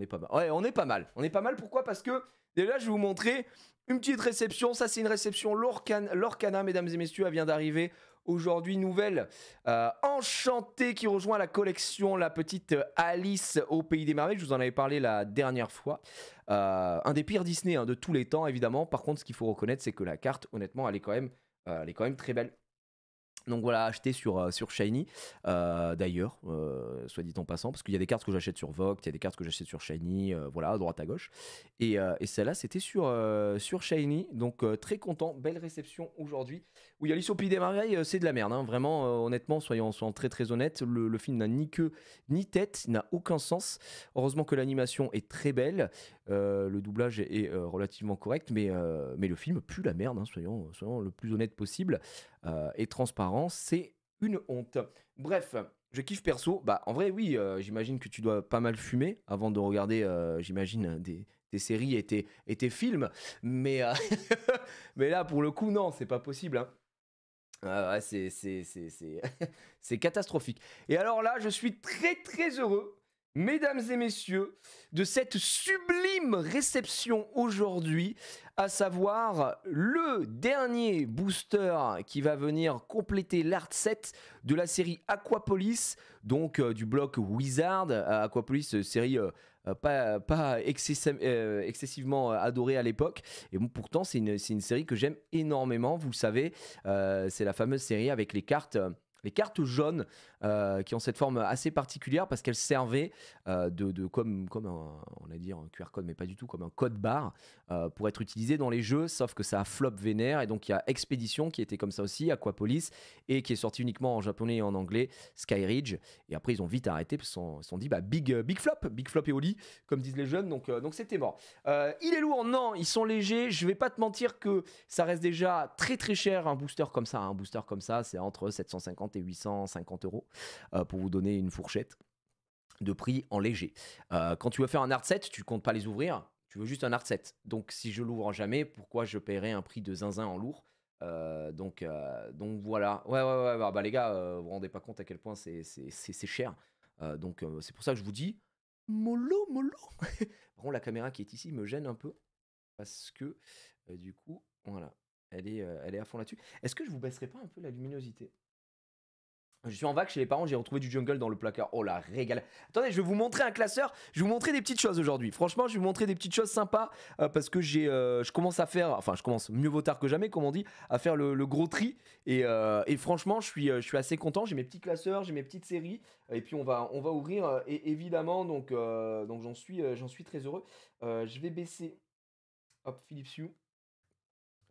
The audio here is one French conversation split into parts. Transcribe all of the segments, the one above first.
on est pas mal. on est pas mal. On est pas mal. Pourquoi Parce que déjà, je vais vous montrer une petite réception. Ça, c'est une réception Lorcana, mesdames et messieurs. vient d'arriver aujourd'hui. Nouvelle euh, enchantée qui rejoint la collection La Petite Alice au Pays des Merveilles. Je vous en avais parlé la dernière fois. Euh, un des pires Disney hein, de tous les temps, évidemment. Par contre, ce qu'il faut reconnaître, c'est que la carte, honnêtement, elle est quand même, euh, elle est quand même très belle. Donc voilà, acheté sur, euh, sur Shiny. Euh, d'ailleurs, euh, soit dit en passant, parce qu'il y a des cartes que j'achète sur Vogt, il y a des cartes que j'achète sur Shiny, voilà, à droite à gauche. Et, et celle-là, c'était sur, sur Shiny. Donc très content, belle réception aujourd'hui. Oui, Alice au Pays des Merveilles, euh, c'est de la merde. Hein. Vraiment, euh, honnêtement, soyons, très très honnêtes. Le, film n'a ni queue ni tête, n'a aucun sens. Heureusement que l'animation est très belle. Euh, le doublage est, relativement correct, mais, mais le film pue la merde. Hein. Soyons, le plus honnête possible et transparent. C'est une honte. Bref. Je kiffe perso. Bah, en vrai, oui, j'imagine que tu dois pas mal fumer avant de regarder, j'imagine, des, séries et tes, films. Mais, mais là, pour le coup, non, c'est pas possible. Hein. Ah c'est, catastrophique. Et alors là, je suis très très heureux, mesdames et messieurs, de cette sublime réception aujourd'hui, à savoir le dernier booster qui va venir compléter l'art set de la série Aquapolis, donc euh, du bloc Wizard. Euh, Aquapolis, euh, série euh, pas, euh, excessivement euh, adoré à l'époque. Et bon, pourtant, c'est une, une, série que j'aime énormément, vous le savez. c'est la fameuse série avec les cartes les cartes jaunes euh, qui ont cette forme assez particulière parce qu'elle servait euh, de, comme, comme un, on a dit un QR code, mais pas du tout, comme un code barre euh, pour être utilisé dans les jeux, sauf que ça a flop vénère. Et donc il y a Expedition qui était comme ça aussi, Aquapolis, et qui est sorti uniquement en japonais et en anglais, Skyridge. Et après ils ont vite arrêté parce qu'ils se sont dit bah, big, big flop, big flop et au comme disent les jeunes. Donc donc c'était mort. il est lourd, non, ils sont légers. Je vais pas te mentir que ça reste déjà très très cher un booster comme ça. Hein. Un booster comme ça, c'est entre 750 et 850 euros. Euh, pour vous donner une fourchette de prix en léger. Euh, quand tu veux faire un art set, tu comptes pas les ouvrir, tu veux juste un art set. Donc si je l'ouvre jamais, pourquoi je paierais un prix de zinzin en lourd euh, donc, voilà. Ouais, ouais, ouais. Bah, les gars, vous vous rendez pas compte à quel point c'est cher. donc, c'est pour ça que je vous dis mollo, mollo. bon, la caméra qui est ici me gêne un peu parce que du coup, voilà, elle est, elle est à fond là-dessus. Est-ce que je vous baisserai pas un peu la luminosité je suis en vague chez les parents, j'ai retrouvé du jungle dans le placard. Oh la régale. Attendez, je vais vous montrer un classeur. Je vais vous montrer des petites choses aujourd'hui. Franchement, je vais vous montrer des petites choses sympas euh, parce que j'ai, euh, je commence à faire, enfin, je commence mieux vaut tard que jamais, comme on dit, à faire le, gros tri. Euh, et, franchement, je suis, je suis assez content. J'ai mes petits classeurs, j'ai mes petites séries. Et puis on va, on va ouvrir et, évidemment. Donc, donc j'en suis, j'en suis très heureux. je vais baisser. Hop, Philips Hue.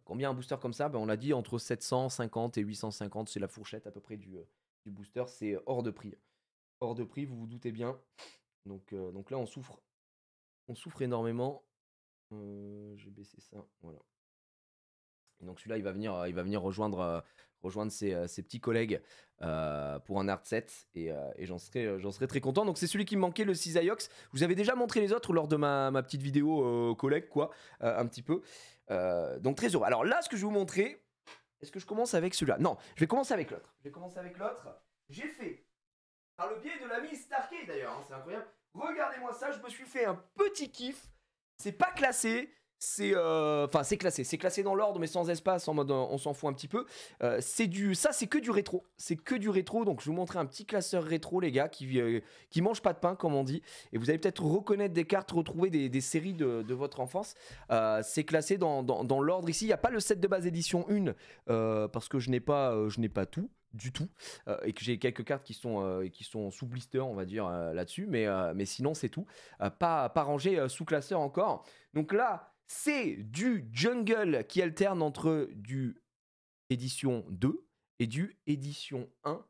Combien un booster comme ça ben, On l'a dit entre 750 et 850, c'est la fourchette à peu près du booster, c'est hors de prix. Hors de prix, vous vous doutez bien. Donc, donc là, on souffre. On souffre énormément. J'ai baissé ça. Voilà. donc celui-là, il va venir, il va venir rejoindre, rejoindre ses, petits collègues pour un art set. Et, et j'en serais, serai très content. Donc c'est celui qui me manquait, le Cisaiox. vous avez déjà montré les autres lors de ma, petite vidéo collègue, quoi, un petit peu. donc très heureux. Alors là, ce que je vais vous montrer, est-ce que je commence avec celui-là Non, je vais commencer avec l'autre. Je vais commencer avec l'autre. J'ai fait, par le biais de la l'ami Starkey d'ailleurs, hein, c'est incroyable. Regardez-moi ça, je me suis fait un petit kiff. C'est pas classé, c'est euh, enfin c'est classé, c'est classé dans l'ordre mais sans espace en mode on s'en fout un petit peu. Euh, c'est du ça c'est que du rétro, c'est que du rétro donc je vais vous montrer un petit classeur rétro les gars qui euh, qui mange pas de pain comme on dit et vous allez peut-être reconnaître des cartes, retrouver des, séries de, votre enfance. c'est classé dans, l'ordre ici, il y a pas le set de base édition 1 parce que je n'ai pas je n'ai pas tout du tout et que j'ai quelques cartes qui sont qui sont sous blister on va dire là-dessus mais mais sinon c'est tout pas pas rangé sous classeur encore donc là c'est du jungle qui alterne entre du édition 2 et du édition 1.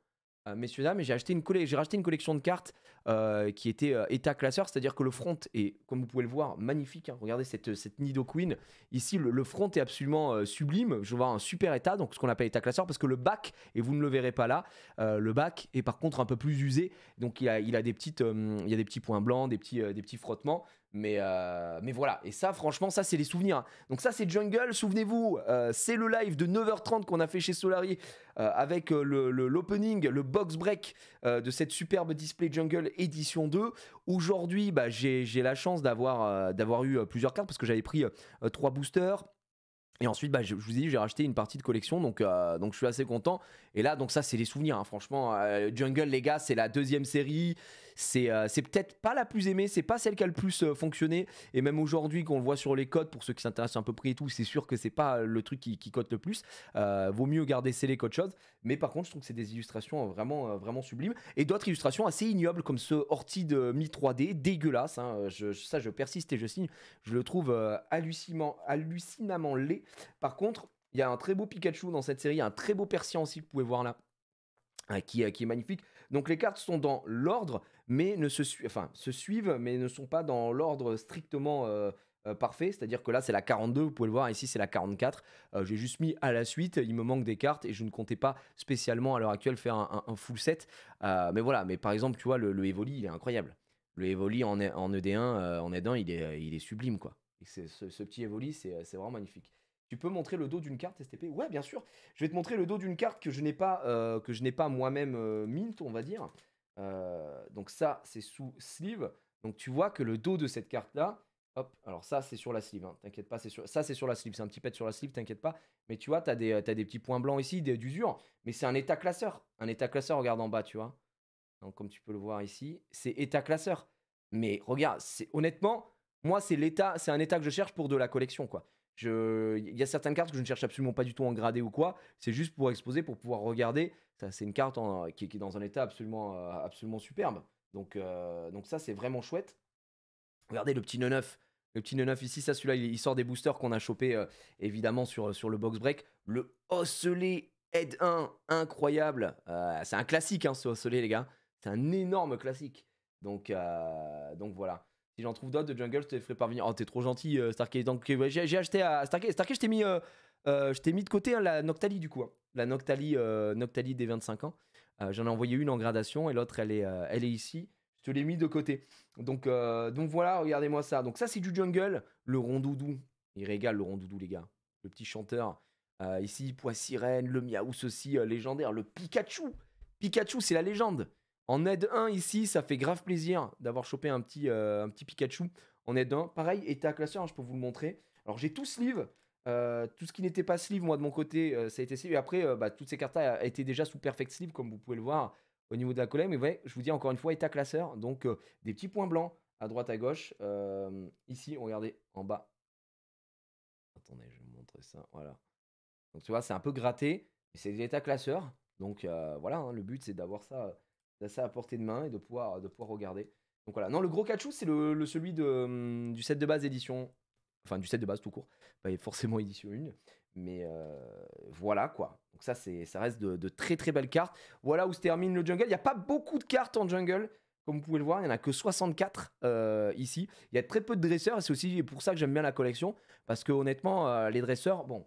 Euh, messieurs, dames, j'ai acheté une j'ai racheté une collection de cartes euh, qui était euh, état classeur, c'est-à-dire que le front est, comme vous pouvez le voir, magnifique. Hein. Regardez cette, cette Nido Queen. Ici, le, front est absolument sublime. Je vois un super état, donc ce qu'on appelle état classeur, parce que le bac, et vous ne le verrez pas là, le bac est par contre un peu plus usé. Donc il a, des, petites, il y a des petits points blancs, des petits, des petits frottements. Mais, euh, mais voilà, et ça franchement, ça c'est les souvenirs. Hein. Donc ça c'est Jungle, souvenez-vous, euh, c'est le live de 9h30 qu'on a fait chez Solari euh, avec l'opening, le, le, box break de cette superbe Display Jungle édition 2. Aujourd'hui, bah, j'ai la chance d'avoir d'avoir eu plusieurs cartes parce que j'avais pris trois boosters. Et ensuite, bah, je, vous ai dit, j'ai racheté une partie de collection, donc, donc je suis assez content. Et là, donc ça, c'est les souvenirs, hein. franchement. Jungle, les gars, c'est la deuxième série. Euh, c'est peut-être pas la plus aimée, c'est pas celle qui a le plus euh, fonctionné. Et même aujourd'hui, qu'on le voit sur les codes, pour ceux qui s'intéressent un peu près et tout, c'est sûr que c'est pas euh, le truc qui, qui cote le plus. vaut mieux garder les qu'autre chose. Mais par contre, je trouve que c'est des illustrations vraiment, vraiment sublimes. Et d'autres illustrations assez ignobles, comme ce Horty de Mi 3D, dégueulasse. Hein. ça, je persiste et je signe. Je le trouve hallucinant, hallucinamment laid. Par contre, il y a un très beau Pikachu dans cette série, un très beau Persian aussi que vous pouvez voir là, qui est magnifique. Donc les cartes sont dans l'ordre, mais ne se, enfin, se suivent, mais ne sont pas dans l'ordre strictement euh, euh, parfait. C'est-à-dire que là, c'est la 42, vous pouvez le voir, ici, c'est la 44. Euh, j'ai juste mis à la suite, il me manque des cartes et je ne comptais pas spécialement à l'heure actuelle faire un, full set. mais voilà, mais par exemple, tu vois, le, Evoli, il est incroyable. Le Evoli en, ED1, en ED1, e il est, sublime, quoi. ce, ce, petit Evoli, c'est vraiment magnifique. Tu peux montrer le dos d'une carte STP Ouais, bien sûr. Je vais te montrer le dos d'une carte que je n'ai pas, euh, pas moi-même euh, mint, on va dire. Euh, donc ça, c'est sous sleeve. Donc tu vois que le dos de cette carte-là, hop, alors ça, c'est sur la sleeve. Hein, t'inquiète pas, c'est sur, ça, c'est sur la sleeve. C'est un petit pet sur la sleeve, t'inquiète pas. Mais tu vois, t'as des, as des petits points blancs ici, des d'usure. Mais c'est un état classeur. Un état classeur, regarde en bas, tu vois. Donc comme tu peux le voir ici, c'est état classeur. Mais regarde, c'est honnêtement, moi, c'est l'état, c'est un état que je cherche pour de la collection, quoi. Il y a certaines cartes que je ne cherche absolument pas du tout en gradé ou quoi. C'est juste pour exposer, pour pouvoir regarder. C'est une carte qui, est dans un état absolument, euh, absolument superbe. Euh, donc, ça, c'est vraiment chouette. Regardez le petit 9 Le petit 9 ici, ça, celui-là, il, sort des boosters qu'on a chopé euh, évidemment sur, le box break. Le osselet Head 1, incroyable. c'est un classique, hein, ce osselet les gars. C'est un énorme classique. donc voilà. Si j'en trouve d'autres de jungle, je te les ferai parvenir. Oh, t'es trop gentil, euh, Starkey. Donc, euh, j'ai, acheté à Starkey. Starkey, je t'ai mis, euh, euh, je t'ai mis de côté hein, la Noctalie, du coup. Hein. La Noctalie Noctalie des 25 ans. j'en ai envoyé une en gradation et l'autre, elle est, elle est ici. Je te l'ai mis de côté. Donc, donc voilà, regardez-moi ça. Donc, ça, c'est du jungle. Le rondoudou. Il régale, le rondoudou, les gars. Le petit chanteur. ici, sirène. le Miaou, ceci, légendaire. Le Pikachu. Pikachu, c'est la légende. En aide 1 ici, ça fait grave plaisir d'avoir chopé un petit, euh, un petit Pikachu en aide 1. Pareil, état classeur, hein, je peux vous le montrer. Alors j'ai tout sleeve. Euh, tout ce qui n'était pas sleeve, moi de mon côté, euh, ça a été sleeve. Et après, bah, toutes ces cartes-là étaient déjà sous perfect sleeve, comme vous pouvez le voir au niveau de la colle. Mais ouais, je vous dis encore une fois, état classeur. Donc des petits points blancs à droite, à gauche. ici, regardez en bas. Attendez, je vais vous montrer ça. Voilà. Donc tu vois, c'est un peu gratté. c'est l'état classeur. Donc voilà, hein, le but c'est d'avoir ça ça à portée de main et de pouvoir, de pouvoir regarder. Donc voilà. Non, le gros cachou, c'est le, celui de, hum, du set de base édition. Enfin, du set de base tout court. Pas forcément édition 1. Mais euh, voilà quoi. Donc ça, ça reste de, très très belles cartes. Voilà où se termine le jungle. Il n'y a pas beaucoup de cartes en jungle. Comme vous pouvez le voir, il n'y en a que 64 euh, ici. Il y a très peu de dresseurs c'est aussi pour ça que j'aime bien la collection. Parce que honnêtement, euh, les dresseurs, bon,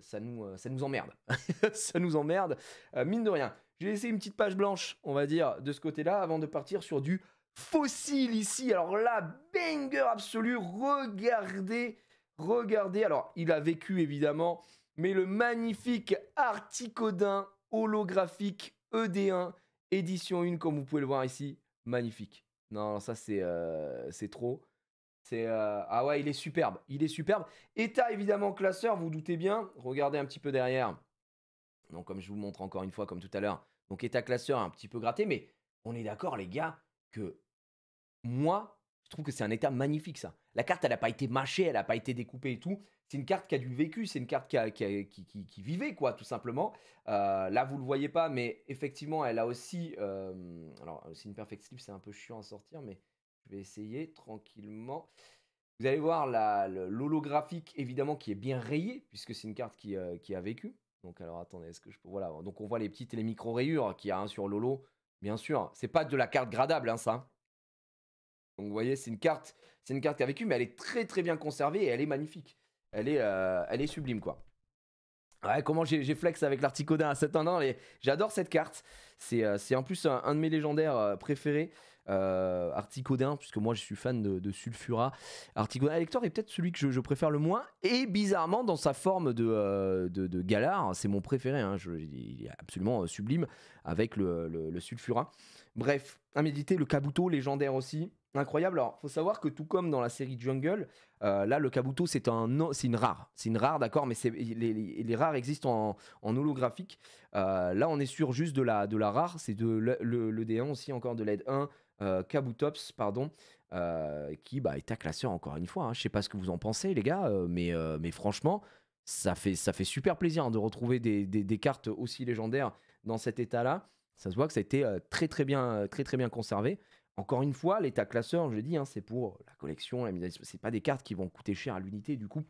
ça, nous, ça nous emmerde. ça nous emmerde, mine de rien. J'ai laissé une petite page blanche, on va dire, de ce côté-là, avant de partir sur du fossile ici. Alors là, banger absolu. Regardez, regardez. Alors, il a vécu évidemment, mais le magnifique Articodin holographique ED1, édition 1, comme vous pouvez le voir ici. Magnifique. Non, ça euh, c'est trop. C'est euh, ah ouais, il est superbe, il est superbe. État évidemment classeur, vous, vous doutez bien. Regardez un petit peu derrière comme je vous montre encore une fois, comme tout à l'heure, donc état classeur un petit peu gratté, mais on est d'accord, les gars, que moi, je trouve que c'est un état magnifique, ça. La carte, elle n'a pas été mâchée, elle n'a pas été découpée et tout. C'est une carte qui a du vécu, c'est une carte qui, qui, vivait, quoi, tout simplement. Euh, là, vous ne le voyez pas, mais effectivement, elle a aussi. Euh, alors, c'est une perfect slip, c'est un peu chiant à sortir, mais je vais essayer tranquillement. Vous allez voir l'holographique, évidemment, qui est bien rayé, puisque c'est une carte qui euh, a vécu. Donc, alors attendez, est-ce que je Voilà, donc on voit les petites et les micro-rayures hein, qu'il y a sur Lolo, bien sûr. C'est pas de la carte gradable, hein, ça. Hein. Donc vous voyez, c'est une carte, c'est une carte qui a vécu, mais elle est très très bien conservée et elle est magnifique. Elle est, euh, sublime quoi. Ouais, comment j'ai flex avec l'articodin à 7 1 J'adore cette carte. C'est euh, en plus un, de mes légendaires euh, préférés. Euh, Articodin, puisque moi je suis fan de, Sulfura. Articodin Elector ah, est peut-être celui que je, préfère le moins, et bizarrement, dans sa forme de, euh, galard c'est mon préféré, hein, il est absolument euh, sublime avec le, Sulfura. Bref, à méditer, le Kabuto légendaire aussi. Incroyable. Alors, faut savoir que tout comme dans la série Jungle, euh, là, le Kabuto, c'est un, c'est une rare, c'est une rare, d'accord, mais c'est les, rares existent en, holographique. Euh, là, on est sûr juste de la, de la rare, c'est de le, D1 aussi encore de l'aide 1, euh, Kabutops, pardon, qui bah, est à classeur encore une fois. Hein. Je sais pas ce que vous en pensez, les gars, mais franchement, ça fait ça fait super plaisir hein, de retrouver des, des, cartes aussi légendaires dans cet état-là. Ça se voit que ça a été très très bien très très bien conservé. Encore une fois, l'état classeur, je l'ai dit, hein, c'est pour la collection, la C'est pas des cartes qui vont coûter cher à l'unité, du coup.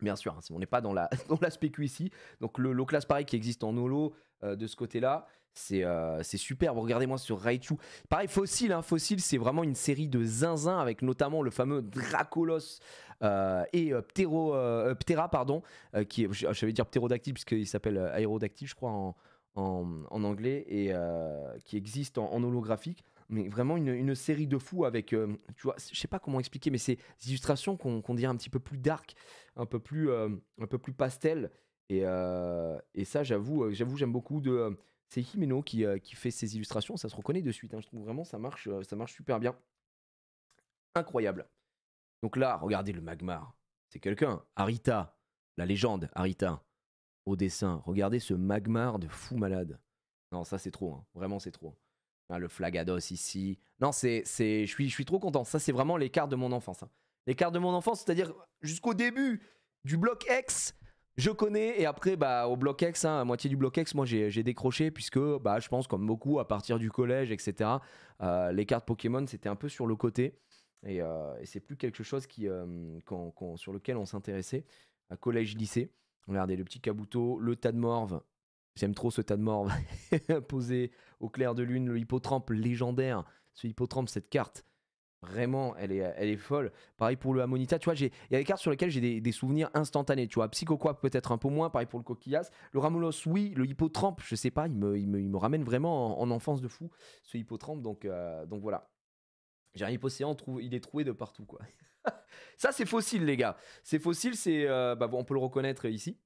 Bien sûr, hein, on n'est pas dans la dans l'aspect Q ici. Donc le low class pareil qui existe en holo euh, de ce côté-là, euh, c'est superbe. Regardez-moi sur Raichu. Pareil fossile, hein, fossile, c'est vraiment une série de zinzins avec notamment le fameux Dracolos euh, et Ptera pardon, qui est, je, vais dire Pterodactyle puisqu'il s'appelle Aérodactyle je crois en, anglais et qui existe en holographique mais vraiment une, une, série de fous avec, euh, tu vois, je sais pas comment expliquer, mais ces illustrations qu'on dirait un petit peu plus dark, un peu plus, euh, un peu plus pastel. Et, euh, et ça, j'avoue, j'avoue, j'aime beaucoup de. c'est Himeno qui, qui fait ces illustrations, ça se reconnaît de suite. Hein. je trouve vraiment ça marche, ça marche super bien. Incroyable. Donc là, regardez le magmar. C'est quelqu'un. Arita, la légende, Arita, au dessin. Regardez ce magmar de fou malade. Non, ça c'est trop, hein. vraiment c'est trop. Hein, le Flagados ici. Non, c'est, je suis, je suis trop content. Ça, c'est vraiment l'écart de mon enfance. Hein. Les L'écart de mon enfance, c'est-à-dire jusqu'au début du bloc X, je connais. Et après, bah, au bloc X, hein, à moitié du bloc X, moi, j'ai, décroché puisque, bah, je pense, comme beaucoup, à partir du collège, etc., euh, les cartes Pokémon, c'était un peu sur le côté. Et, euh, c'est plus quelque chose qui, euh, sur lequel on s'intéressait à collège-lycée. Regardez, le petit Kabuto, le tas de morve, J'aime trop ce tas de morts posé au clair de lune, le hippotrempe légendaire. Ce hippotrempe, cette carte, vraiment, elle est, elle est folle. Pareil pour le Ammonita. tu vois, il y a des cartes sur lesquelles j'ai des, souvenirs instantanés, tu vois. Psychoquap peut-être un peu moins, pareil pour le Coquillas. Le Ramolos, oui, le hippotrempe, je sais pas, il me, il me, il me ramène vraiment en, enfance de fou, ce hippotrempe, donc, euh, donc voilà. J'ai un hippocéan, il est troué de partout, quoi. Ça, c'est fossile, les gars. C'est fossile, c'est, euh, bah, on peut le reconnaître ici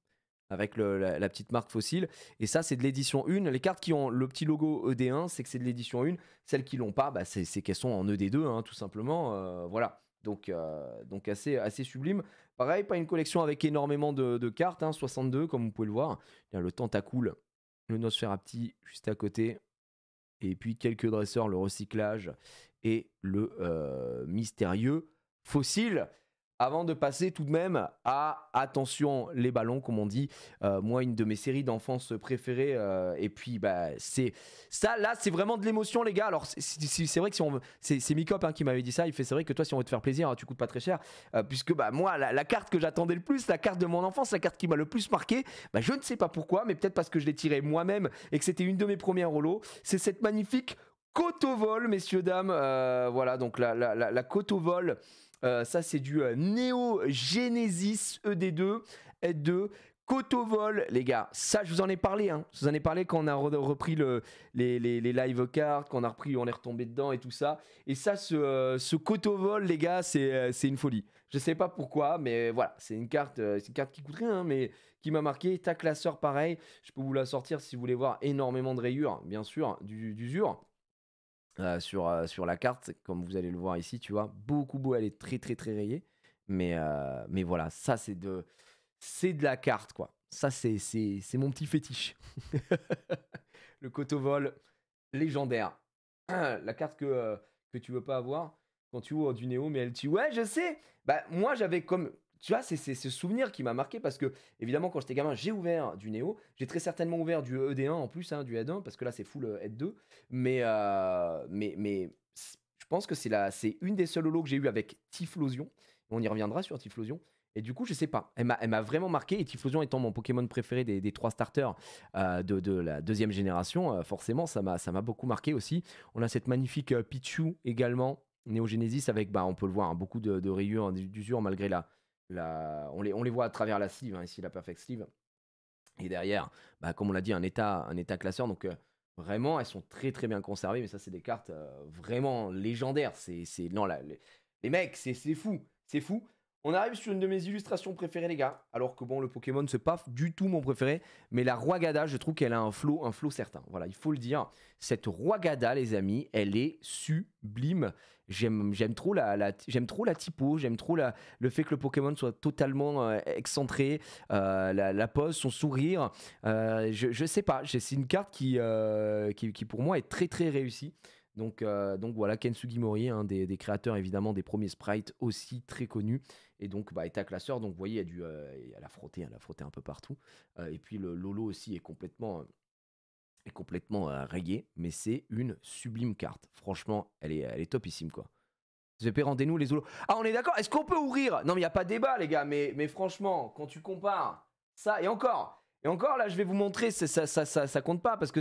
avec la, petite marque fossile. Et ça, c'est de l'édition 1. Les cartes qui ont le petit logo ED1, c'est que c'est de l'édition 1. Celles qui l'ont pas, bah, c'est qu'elles sont en ED2, hein, tout simplement. Euh, voilà. Donc, euh, donc assez, assez sublime. Pareil, pas une collection avec énormément de, cartes, 62 hein, comme vous pouvez le voir. Il y a le Tentacool, le Nosferapti juste à côté, et puis quelques dresseurs, le recyclage et le euh, mystérieux fossile avant de passer tout de même à attention les ballons comme on dit euh, moi une de mes séries d'enfance préférées euh, et puis bah c'est ça là c'est vraiment de l'émotion les gars alors c'est vrai que si on c'est Micop hein, qui m'avait dit ça il fait c'est vrai que toi si on veut te faire plaisir hein, tu coûtes pas très cher euh, puisque bah moi la, carte que j'attendais le plus la carte de mon enfance la carte qui m'a le plus marqué bah je ne sais pas pourquoi mais peut-être parce que je l'ai tirée moi-même et que c'était une de mes premières rolos c'est cette magnifique côte au vol messieurs dames voilà donc la, la, la côte au vol euh, ça, c'est du euh, Neo Genesis ED2, et de Cotovol, e les gars, ça je vous en ai parlé, hein. je vous en ai parlé quand on a repris les, live cards, qu'on a repris, on est retombé dedans et tout ça. Et ça, ce, euh, ce Cotovol, les gars, c'est une folie. Je sais pas pourquoi, mais voilà, c'est une carte, une carte qui coûte rien, hein, mais qui m'a marqué. Tac classeur, pareil, je peux vous la sortir si vous voulez voir énormément de rayures, bien sûr, d'usure. Euh, sur, euh, sur la carte, comme vous allez le voir ici, tu vois. Beaucoup, beau, elle est très, très, très rayée. Mais, euh, mais voilà, ça, c'est de, c'est de la carte, quoi. Ça, c'est, c'est, mon petit fétiche. le vol légendaire. la carte que, que tu veux pas avoir quand tu ouvres du Néo, mais elle tu Ouais, je sais Bah, moi, j'avais comme tu vois, c'est ce souvenir qui m'a marqué parce que, évidemment, quand j'étais gamin, j'ai ouvert du Néo. J'ai très certainement ouvert du ED1 en plus, hein, du ED1, parce que là, c'est full ED2. Euh, e euh, mais, mais, mais je pense que c'est c'est une des seules holos que j'ai eu avec Tiflosion. On y reviendra sur Tiflosion. Et du coup, je sais pas. Elle m'a vraiment marqué. Et Tiflosion étant mon Pokémon préféré des, trois starters euh, de, la deuxième génération, forcément, ça m'a beaucoup marqué aussi. On a cette magnifique Pichu également. néogénesis avec, bah, on peut le voir, hein, beaucoup de, de rayures d'usure malgré la, on, les, voit à travers la sleeve, hein, ici la perfect sleeve. Et derrière, bah, comme on l'a dit, un état, un état classeur. Donc euh, vraiment, elles sont très très bien conservées. Mais ça, c'est des cartes euh, vraiment légendaires. C'est, non, les, les, mecs, c'est fou, c'est fou. On arrive sur une de mes illustrations préférées, les gars. Alors que bon, le Pokémon, c'est pas du tout mon préféré. Mais la Roagada, je trouve qu'elle a un flow, un flow certain. Voilà, il faut le dire. Cette roigada les amis, elle est sublime. J'aime, trop la, j'aime trop la typo. J'aime trop la, le fait que le Pokémon soit totalement euh, excentré. Euh, la, pose, son sourire. Euh, je, sais pas. C'est une carte qui, qui, pour moi, est très, très réussie. Donc, donc, voilà, Kensugi Mori, un des, créateurs évidemment des premiers sprites aussi très connus. Et donc, bah, la classeur, donc vous voyez, elle a, euh, a frotté, a un peu partout. Euh, et puis le Lolo aussi est complètement, euh, est complètement rayé, mais c'est une sublime carte. Franchement, elle est, elle est topissime quoi. ZP, rendez-nous les Lolo. Ah, on est d'accord Est-ce qu'on peut ouvrir Non, mais il n'y a pas de débat, les gars, mais, mais franchement, quand tu compares ça, et encore, et encore, là, je vais vous montrer, ça, ça, ça, ça compte pas, parce que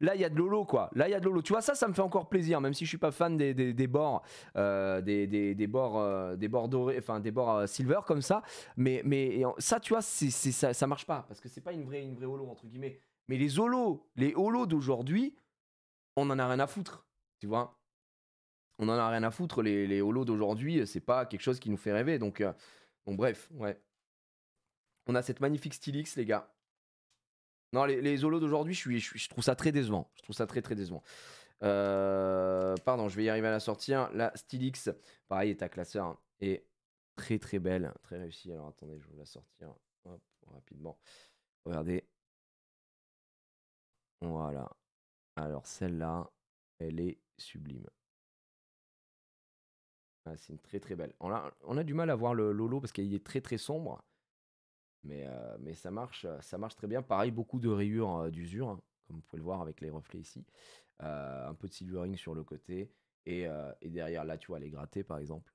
là, il y a de l'olo, quoi. Là, il y a de l'olo. Tu vois, ça, ça me fait encore plaisir, même si je suis pas fan des, bords, des, bords, euh, euh, des bords dorés, enfin, des bords euh, silver comme ça. Mais, mais ça, tu vois, ça, ça marche pas, parce que c'est pas une vraie, une vraie holo, entre guillemets. Mais les holos, les holos d'aujourd'hui, on en a rien à foutre, tu vois. On en a rien à foutre, les, les holos d'aujourd'hui, c'est pas quelque chose qui nous fait rêver. Donc, bon, bref, ouais. On a cette magnifique Stylix, les gars. Non, les, les d'aujourd'hui, je, trouve ça très décevant. Je trouve ça très très décevant. Euh, pardon, je vais y arriver à la sortir. Hein. La Stylix, pareil, est classeur. est hein, très très belle, très réussie. Alors attendez, je vais la sortir hein. rapidement. Regardez. Voilà. Alors celle-là, elle est sublime. Ah, c'est une très très belle. On a, on a du mal à voir le Lolo parce qu'il est très très sombre. Mais, euh, mais ça, marche, euh, ça marche très bien. Pareil, beaucoup de rayures euh, d'usure, hein, comme vous pouvez le voir avec les reflets ici. un peu de silvering sur le côté. Et, derrière, là, tu vois, elle est grattée, par exemple.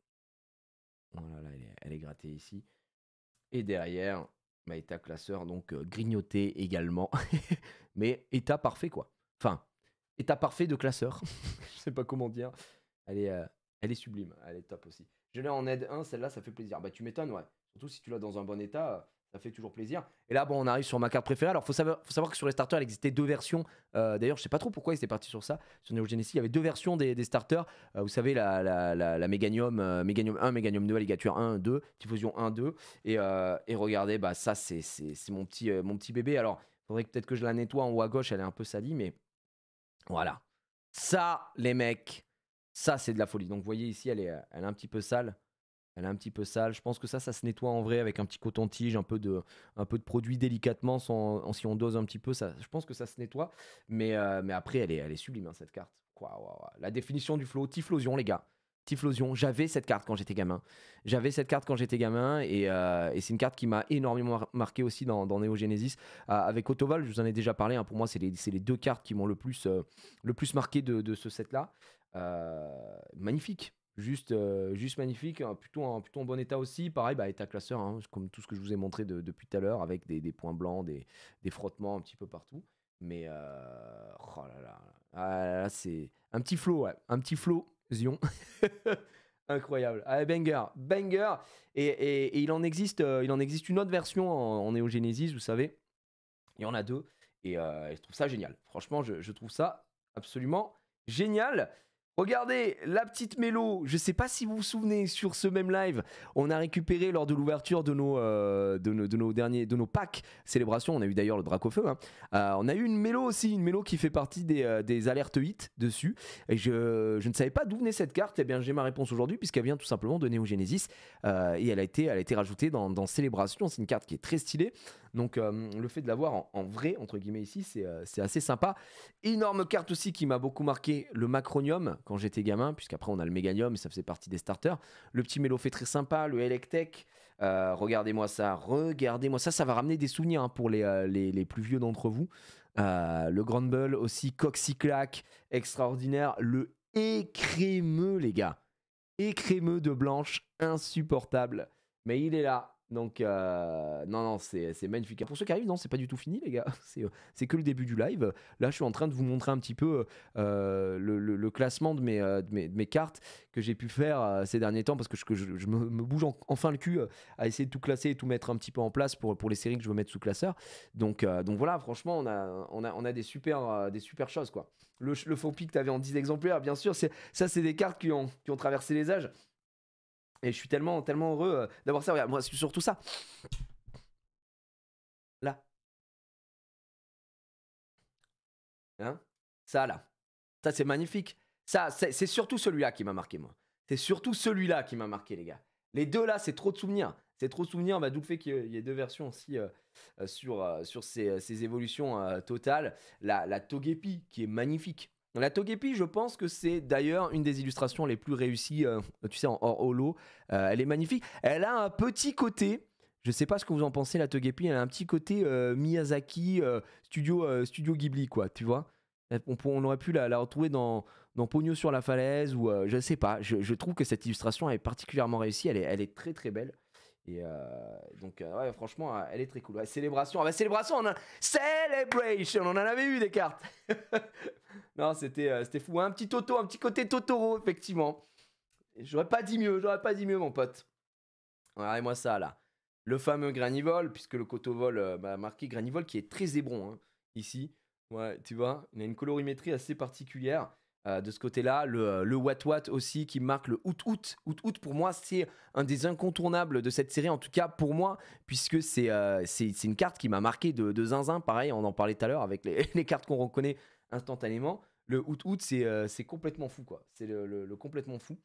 Voilà, là, elle est, grattée ici. Et derrière, ma état classeur, donc grignoté également. mais état parfait, quoi. Enfin, état parfait de classeur. Je sais pas comment dire. Elle est, sublime. Elle est top aussi. Je l'ai en aide 1, celle-là, ça fait plaisir. Bah, tu m'étonnes, ouais. Surtout si tu l'as dans un bon état, ça fait toujours plaisir. Et là, bon, on arrive sur ma carte préférée. Alors, faut savoir, faut savoir que sur les starters, il existait deux versions. Euh, d'ailleurs, je sais pas trop pourquoi ils étaient partis sur ça. Sur Neo Genesis, il y avait deux versions des, starters. Euh, vous savez, la, la, la, Meganium, euh, Meganium 1, Meganium 2, ligature 1, 2, Diffusion 1, 2. Et, et regardez, bah, ça, c'est mon petit, mon petit bébé. Alors, faudrait peut-être que je la nettoie en haut à gauche. Elle est un peu salie, mais voilà. Ça, les mecs, ça, c'est de la folie. Donc, vous voyez ici, elle est, elle est un petit peu sale elle est un petit peu sale. Je pense que ça, ça se nettoie en vrai avec un petit coton-tige, un peu de, un peu de produit délicatement, sans, si on dose un petit peu, ça, je pense que ça se nettoie. Mais, euh, mais après, elle est, elle est sublime hein, cette carte. Quoi, La définition du flow, Tiflosion, les gars. Tiflosion, j'avais cette carte quand j'étais gamin. J'avais cette carte quand j'étais gamin et, euh, et c'est une carte qui m'a énormément marqué aussi dans, dans Neo Genesis. Euh, avec Autoval, je vous en ai déjà parlé, hein, pour moi c'est les, les, deux cartes qui m'ont le, plus le plus marqué de, de ce set-là. magnifique, juste, euh, juste magnifique, plutôt, en, plutôt bon état aussi. Pareil, bah, état classeur, hein, comme tout ce que je vous ai montré depuis tout à l'heure, avec des, points blancs, des, frottements un petit peu partout. Mais euh, oh ah là là, c'est un petit flow, un petit flow, Zion. Incroyable. Allez, ah, banger, banger. Et, il, en existe, euh, il en existe une autre version en, en vous savez. Il y en a deux. Et, je trouve ça génial. Franchement, je, je trouve ça absolument génial. Regardez, la petite mélo, je ne sais pas si vous vous souvenez, sur ce même live, on a récupéré lors de l'ouverture de, nos, euh, de, nos, derniers, de nos packs célébrations, on a eu d'ailleurs le Dracofeu. feu, hein. euh, on a eu une mélo aussi, une mélo qui fait partie des, euh, alertes hit dessus, et je, ne savais pas d'où venait cette carte, et eh bien j'ai ma réponse aujourd'hui, puisqu'elle vient tout simplement de Néo Genesis, et elle a, été, elle a été rajoutée dans, dans Célébration, c'est une carte qui est très stylée, donc euh, le fait de l'avoir en, vrai, entre guillemets, ici, euh, c'est assez sympa. Énorme carte aussi qui m'a beaucoup marqué, le Macronium, quand j'étais gamin, puisqu'après on a le Meganium, et ça faisait partie des starters. Le petit mélo fait très sympa, le Electek, euh, regardez-moi ça, regardez-moi ça, ça va ramener des souvenirs hein, pour les, les, plus vieux d'entre vous. le Grand Bull aussi, Coxyclack, extraordinaire, le écrémeux les gars. Écrémeux de blanche, insupportable. Mais il est là, donc, euh, non, non, c'est magnifique. Pour ceux qui arrivent, non, c'est pas du tout fini, les gars. Euh, c'est que le début du live. Là, je suis en train de vous montrer un petit peu euh, le, classement de mes, mes, cartes que j'ai pu faire ces derniers temps parce que je, me, bouge enfin le cul à essayer de tout classer et tout mettre un petit peu en place pour, pour les séries que je veux mettre sous classeur. Donc, donc voilà, franchement, on a, on on a des, super, des super choses, quoi. Le, le faux pic que tu avais en 10 exemplaires, bien sûr, ça, c'est des cartes qui ont traversé les âges. Et je suis tellement, tellement heureux euh, d'avoir ça. Regarde, moi, c'est surtout ça. Là. Hein ça, là. Ça, c'est magnifique. Ça, c'est surtout celui-là qui m'a marqué, moi. C'est surtout celui-là qui m'a marqué, les gars. Les deux, là, c'est trop de souvenirs. C'est trop de souvenirs, bah, d'où le fait qu'il y ait deux versions aussi euh, euh, sur, sur ces, ces évolutions totales. La, la Togepi, qui est magnifique. La Togepi, je pense que c'est d'ailleurs une des illustrations les plus réussies, euh, tu sais, en holo. Euh, elle est magnifique. Elle a un petit côté, je sais pas ce que vous en pensez, la Togepi, elle a un petit côté euh, Miyazaki, studio, studio Ghibli, quoi, tu vois. On, aurait pu la, retrouver dans, Pogno sur la falaise ou je ne sais pas. Je, trouve que cette illustration est particulièrement réussie, elle est très très belle. Et euh, donc, euh, ouais, franchement, euh, elle est très cool. célébration. Ah, bah, célébration, on On en avait eu des cartes Non, c'était c'était fou. Un petit Toto, un petit côté Totoro, effectivement. J'aurais pas dit mieux, j'aurais pas dit mieux, mon pote. Regardez-moi ça, là. Le fameux Granivol, puisque le Cotovol bah, marqué Granivol qui est très zébron, hein, ici. Ouais, tu vois, il a une colorimétrie assez particulière. Euh, de ce côté-là, le, euh, le What aussi qui marque le out out out out pour moi c'est un des incontournables de cette série en tout cas pour moi puisque euh, c'est une carte qui m'a marqué de, de, zinzin pareil on en parlait tout à l'heure avec les, cartes qu'on reconnaît instantanément le out out c'est complètement fou quoi c'est le, complètement fou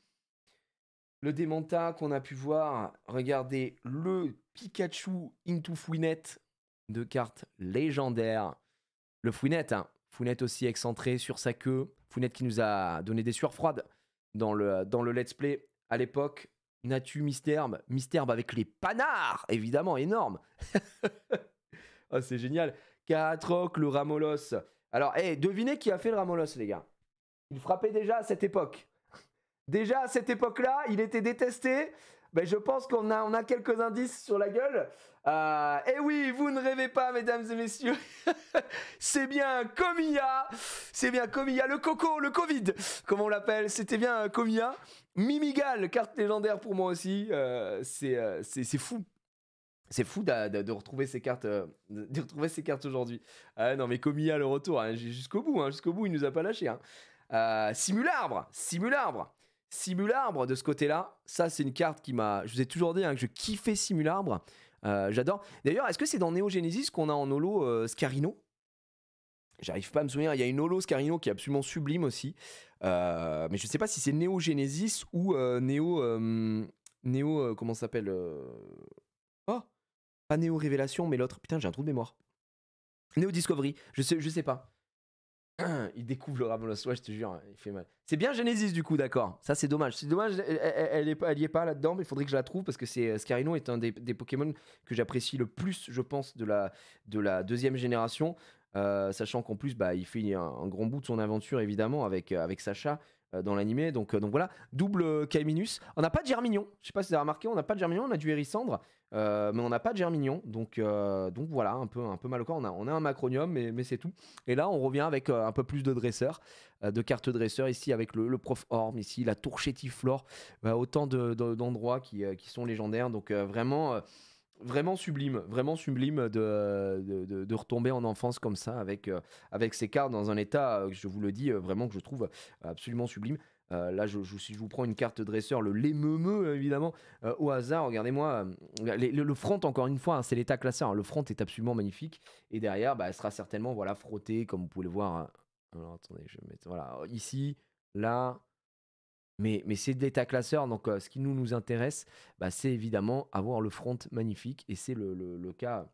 le Démenta qu'on a pu voir regardez le Pikachu into Fouinette deux cartes légendaires le Fouinette hein. Fouinette aussi excentré sur sa queue qui nous a donné des sueurs froides dans le, dans le let's play à l'époque. Natu, Misterbe, Misterbe avec les panards, évidemment, énorme. Oh, c'est génial. Catroc, le Ramolos. Alors, hey, devinez qui a fait le Ramolos, les gars. Il frappait déjà à cette époque. Déjà à cette époque-là, il était détesté. Mais ben, je pense qu'on a, on a quelques indices sur la gueule et euh, eh oui, vous ne rêvez pas, mesdames et messieurs. c'est bien Comilla. C'est bien Comilla, le coco, le Covid, comme on l'appelle. C'était bien euh, Comilla. Mimigal, carte légendaire pour moi aussi. Euh, c'est, fou. C'est fou de, de, retrouver ces cartes, de retrouver ces cartes aujourd'hui. Ah non, mais Comilla, le retour, hein, jusqu'au bout, hein, jusqu'au bout, il nous a pas lâché. Hein. Simularbre, Simularbre. Simularbre de ce côté-là, ça c'est une carte qui m'a. Je vous ai toujours dit hein, que je kiffais Simularbre. Euh, j'adore. D'ailleurs, est-ce que c'est dans Neo Genesis qu'on a en holo euh, Scarino J'arrive pas à me souvenir. Il y a une holo Scarino qui est absolument sublime aussi. Euh, mais je sais pas si c'est Neo Genesis ou Neo. Neo. comment ça s'appelle Oh Pas Neo Révélation, mais l'autre. Putain, j'ai un trou de mémoire. Neo Discovery. Je sais, je sais pas. il découvre le de ouais, je te jure, il fait mal. C'est bien Genesis du coup, d'accord. Ça, c'est dommage. C'est dommage, elle, n'y est, pas là-dedans, mais il faudrait que je la trouve parce que c'est euh, Scarino est un des, Pokémon que j'apprécie le plus, je pense, de la, de la deuxième génération. Euh, sachant qu'en plus, bah, il fait un, grand bout de son aventure évidemment avec, euh, avec Sacha. Euh, dans l'animé. Donc, euh, donc voilà, double K-. On n'a pas de Germignon, je sais pas si vous avez remarqué, on n'a pas de Germignon, on a du Hérissandre, euh, mais on n'a pas de Germignon. Donc, donc voilà, un peu, un peu mal au corps. On a, on a un Macronium, mais, mais c'est tout. Et là, on revient avec un peu plus de dresseurs, de cartes dresseurs ici, avec le, Prof Orm, ici, la Tour Chétiflore, bah, autant d'endroits qui, qui, sont légendaires. Donc vraiment vraiment sublime, vraiment sublime de, de, retomber en enfance comme ça avec, euh, avec ces cartes dans un état, euh, je vous le dis, euh, vraiment que je trouve absolument sublime. là, je, je, si je vous prends une carte dresseur, le me évidemment, au hasard, regardez-moi, le, front, encore une fois, hein, c'est l'état classeur, hein, le front est absolument magnifique, et derrière, bah, elle sera certainement voilà, frottée, comme vous pouvez le voir. Hein. Alors, attendez, je vais voilà, ici, là, mais, mais c'est tas classeur, donc euh, ce qui nous, nous intéresse, bah, c'est évidemment avoir le front magnifique, et c'est le, cas,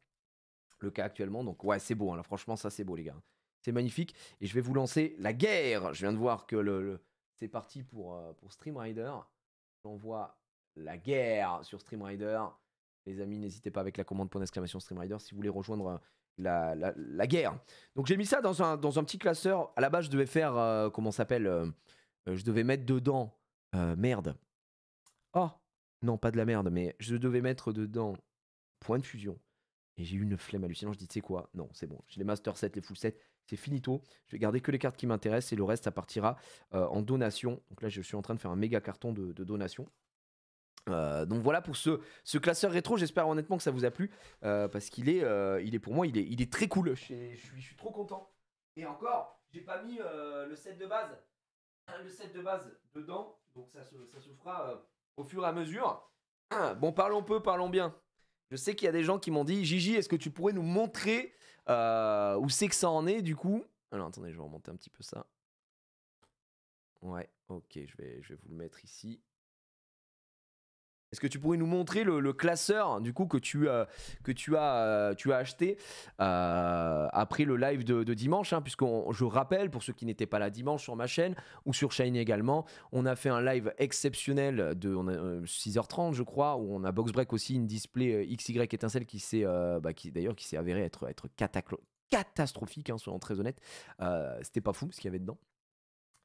le cas actuellement. Donc ouais, c'est beau, hein, franchement, ça c'est beau les gars. C'est magnifique, et je vais vous lancer la guerre. Je viens de voir que le, c'est parti pour, euh, pour Stream J'envoie la guerre sur Streamrider. Les amis, n'hésitez pas avec la commande point d'exclamation Stream si vous voulez rejoindre la, guerre. Donc j'ai mis ça dans un, dans un petit classeur. À la base, je devais faire, euh, comment comment s'appelle euh, je devais mettre dedans. Euh, merde. Oh Non, pas de la merde, mais je devais mettre dedans point de fusion. Et j'ai eu une flemme hallucinante. Je dis, c'est quoi Non, c'est bon. J'ai les master sets, les full sets. C'est finito. Je vais garder que les cartes qui m'intéressent et le reste, ça partira euh, en donation. Donc là, je suis en train de faire un méga carton de, donation. donc voilà pour ce, ce classeur rétro. J'espère honnêtement que ça vous a plu parce qu'il est, il est pour moi, il est, très cool. Je je suis trop content. Et encore, j'ai pas mis le set de base le set de base dedans, donc ça se, ça fera euh, au fur et à mesure. Ah, bon, parlons peu, parlons bien. Je sais qu'il y a des gens qui m'ont dit Gigi, est-ce que tu pourrais nous montrer euh, où c'est que ça en est du coup Alors attendez, je vais remonter un petit peu ça. Ouais, ok, je vais, je vais vous le mettre ici. Est-ce que tu pourrais nous montrer le, classeur hein, du coup que tu, que tu, as, euh, tu as acheté euh, après le live de, dimanche hein, Puisque je rappelle, pour ceux qui n'étaient pas là dimanche sur ma chaîne ou sur Shine également, on a fait un live exceptionnel de 6h30 euh, je crois, où on a Box Break aussi, une display XY étincelle qui s'est bah, d'ailleurs qui s'est avérée être, être catastrophique, hein, soyons très honnêtes. C'était pas fou ce qu'il y avait dedans.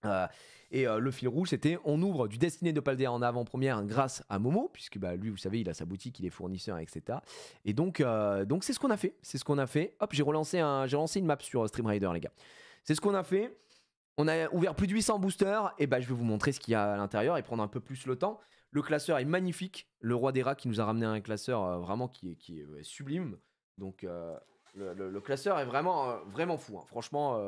Euh, et euh, le fil rouge, c'était on ouvre du Destiné de Paldea en avant-première grâce à Momo, puisque bah, lui, vous savez, il a sa boutique, il est fournisseur, etc. Et donc, euh, donc c'est ce qu'on a fait. C'est ce qu'on a fait. Hop, j'ai relancé, un, j'ai lancé une map sur Stream les gars. C'est ce qu'on a fait. On a ouvert plus de 800 boosters. Et bah, je vais vous montrer ce qu'il y a à l'intérieur et prendre un peu plus le temps. Le classeur est magnifique. Le roi des rats qui nous a ramené un classeur vraiment qui est, qui est sublime. Donc, le, classeur est vraiment, vraiment fou. Hein. Franchement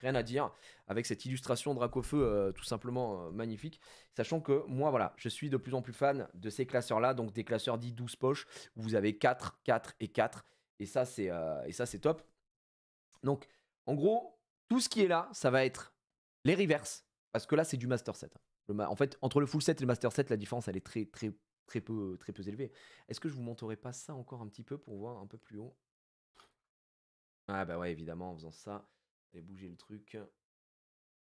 rien à dire avec cette illustration Dracofeu euh, tout simplement euh, magnifique. Sachant que moi, voilà, je suis de plus en plus fan de ces classeurs-là, donc des classeurs dits 12 poches où vous avez 4, 4 et 4. Euh, et ça, c'est top. Donc, en gros, tout ce qui est là, ça va être les reverse parce que là, c'est du master set. en fait, entre le full set et le master set, la différence, elle est très, très, très peu, très peu élevée. Est-ce que je vous montrerai pas ça encore un petit peu pour voir un peu plus haut Ah, bah ouais, évidemment, en faisant ça vais bouger le truc.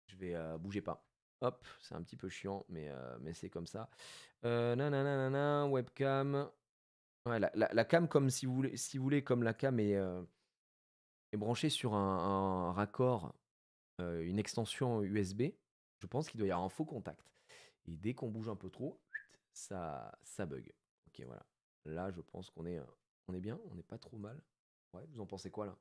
Je vais bouger pas. Hop, c'est un petit peu chiant, mais, mais c'est comme ça. Euh, webcam. Ouais, la, la, cam, comme si vous voulez, si vous voulez comme la cam est, est branchée sur un, un raccord, une extension USB, je pense qu'il doit y avoir un faux contact. Et dès qu'on bouge un peu trop, ça, ça bug. Ok, voilà. Là, je pense qu'on est, on est bien, on n'est pas trop mal. Ouais, vous en pensez quoi là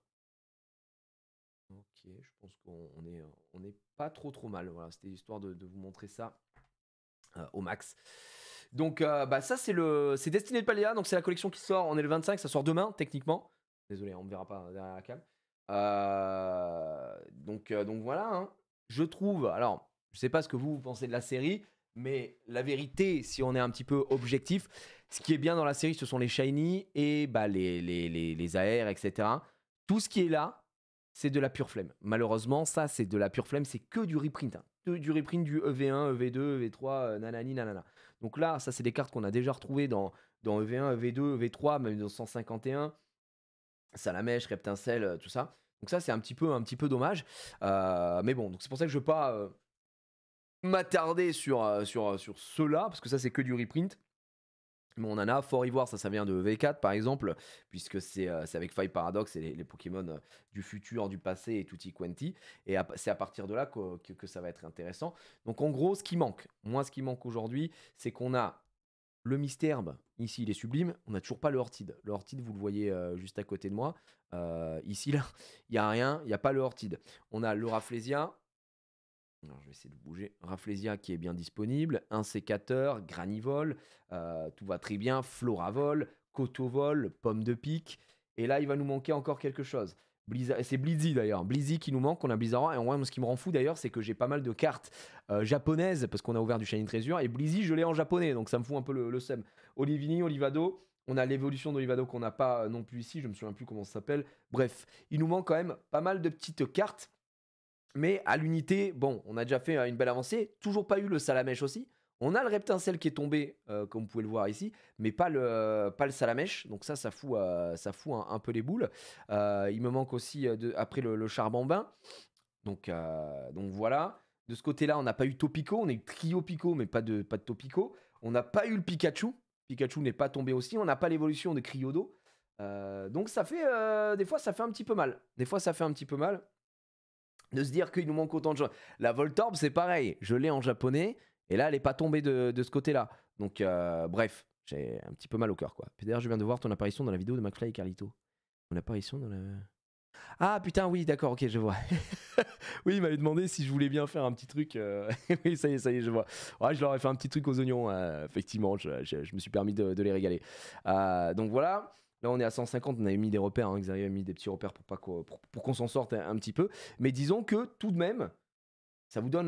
je pense qu'on est on est pas trop trop mal. Voilà, c'était histoire de, vous montrer ça euh, au max. Donc euh, bah, ça c'est le c'est Destiné de Paléa, donc c'est la collection qui sort, on est le 25, ça sort demain techniquement. Désolé, on ne verra pas derrière la cam. donc, euh, donc voilà, hein. je trouve, alors je sais pas ce que vous, vous pensez de la série, mais la vérité, si on est un petit peu objectif, ce qui est bien dans la série, ce sont les shiny et bah, les, les, les, les AR, etc. Tout ce qui est là, c'est de la pure flemme. Malheureusement, ça, c'est de la pure flemme, c'est que du reprint. Hein. du reprint du EV1, EV2, EV3, nanani, nanana. Donc là, ça, c'est des cartes qu'on a déjà retrouvées dans, dans EV1, EV2, EV3, même dans 151, Salamèche, Reptincelle, euh, tout ça. Donc ça, c'est un petit peu, un petit peu dommage. Euh, mais bon, donc c'est pour ça que je veux pas euh, m'attarder sur, sur, sur cela, parce que ça, c'est que du reprint. Mais on en a Fort Ivoire, ça, ça vient de V4 par exemple, puisque euh, c'est avec Five Paradox et les, Pokémon euh, du futur, du passé et tutti quanti. Et c'est à partir de là que, ça va être intéressant. Donc en gros, ce qui manque, moi, ce qui manque aujourd'hui, c'est qu'on a le Mysterbe. Bah, ici il est sublime, on n'a toujours pas le Hortide. Le Hortide, vous le voyez euh, juste à côté de moi. ici, là, il n'y a rien, il n'y a pas le Hortide. On a le je vais essayer de bouger. Raflesia qui est bien disponible, insécateur, sécateur, granivol, euh, tout va très bien, floravol, cotovol, pomme de pique. Et là, il va nous manquer encore quelque chose. C'est Blizzy d'ailleurs, Blizzy qui nous manque, on a Blizzard et moi ce qui me rend fou d'ailleurs c'est que j'ai pas mal de cartes euh, japonaises parce qu'on a ouvert du Shining Treasure et Blizzy je l'ai en japonais donc ça me fout un peu le, le sem. Olivini, Olivado, on a l'évolution d'Olivado qu'on n'a pas euh, non plus ici, je me souviens plus comment ça s'appelle. Bref, il nous manque quand même pas mal de petites cartes mais à l'unité, bon, on a déjà fait euh, une belle avancée. Toujours pas eu le salamèche aussi. On a le reptincelle qui est tombé, euh, comme vous pouvez le voir ici, mais pas le, pas le salamèche. Donc ça, ça fout, euh, ça fout un, peu les boules. il me manque aussi, après, le, le bain Donc, donc voilà. De ce côté-là, on n'a pas eu Topico. On est eu Trio mais pas de, pas de Topico. On n'a pas eu le Pikachu. Pikachu n'est pas tombé aussi. On n'a pas l'évolution de Cryodo. donc ça fait, des fois, ça fait un petit peu mal. Des fois, ça fait un petit peu mal de se dire qu'il nous manque autant de choses. La Voltorb, c'est pareil. Je l'ai en japonais. Et là, elle n'est pas tombée de, ce côté-là. Donc, euh, bref, j'ai un petit peu mal au cœur, quoi. d'ailleurs, je viens de voir ton apparition dans la vidéo de McFly et Carlito. Mon apparition dans la. Ah putain, oui, d'accord, ok, je vois. oui, il m'avait demandé si je voulais bien faire un petit truc. Euh, oui, ça y est, ça y est, je vois. Ouais, je leur ai fait un petit truc aux oignons, euh, effectivement, je, me suis permis de les régaler. donc voilà. Là, on est à 150, on avait mis des repères, Xavier a mis des petits repères pour, qu'on s'en sorte un, petit peu. Mais disons que tout de même, ça vous donne,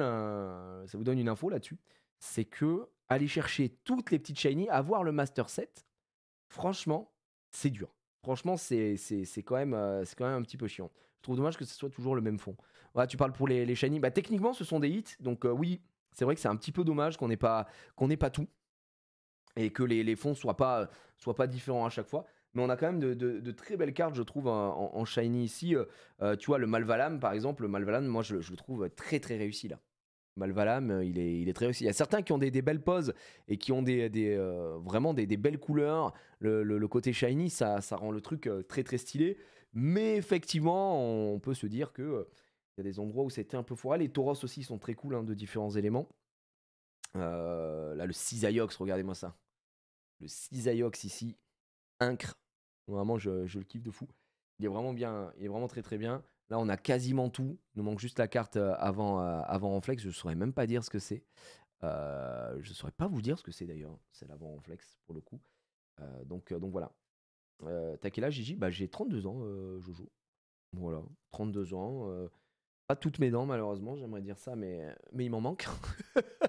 ça vous donne une info là-dessus. C'est que aller chercher toutes les petites shiny, avoir le Master set franchement, c'est dur. Franchement, c'est, c'est, quand, même, euh, c'est quand même un petit peu chiant. Je trouve dommage que ce soit toujours le même fond. tu parles pour les, shiny. Bah, techniquement, ce sont des hits. Donc, euh, oui, c'est vrai que c'est un petit peu dommage qu'on n'ait pas, qu'on pas tout. Et que les, les fonds soient pas, soient pas différents à chaque fois mais on a quand même de, très belles cartes, je trouve, en, shiny ici. Euh, euh, tu vois, le Malvalam, par exemple, le Malvalam, moi, je, le trouve très, très réussi là. Malvalam, euh, il est, très réussi. Il y a certains qui ont des, belles poses et qui ont des, vraiment des, belles couleurs. Le, côté shiny, ça, rend le truc très très stylé. Mais effectivement, on peut se dire que y a des endroits où c'était un peu foiré. Les tauros aussi sont très cool hein, de différents éléments. là, le Cisaiox, regardez-moi ça. Le Cisaiox ici, Incre. Vraiment, je, le kiffe de fou. Il est vraiment bien, il est vraiment très très bien. Là, on a quasiment tout. nous manque juste la carte euh, avant, euh, avant flex, Je ne saurais même pas dire ce que c'est. Euh, je ne saurais pas vous dire ce que c'est d'ailleurs, c'est l'avant en flex pour le coup. donc, donc voilà. Euh, T'as Gigi bah, J'ai 32 ans, Jojo. Voilà, 32 ans. pas toutes mes dents, malheureusement, j'aimerais dire ça, mais, mais il m'en manque.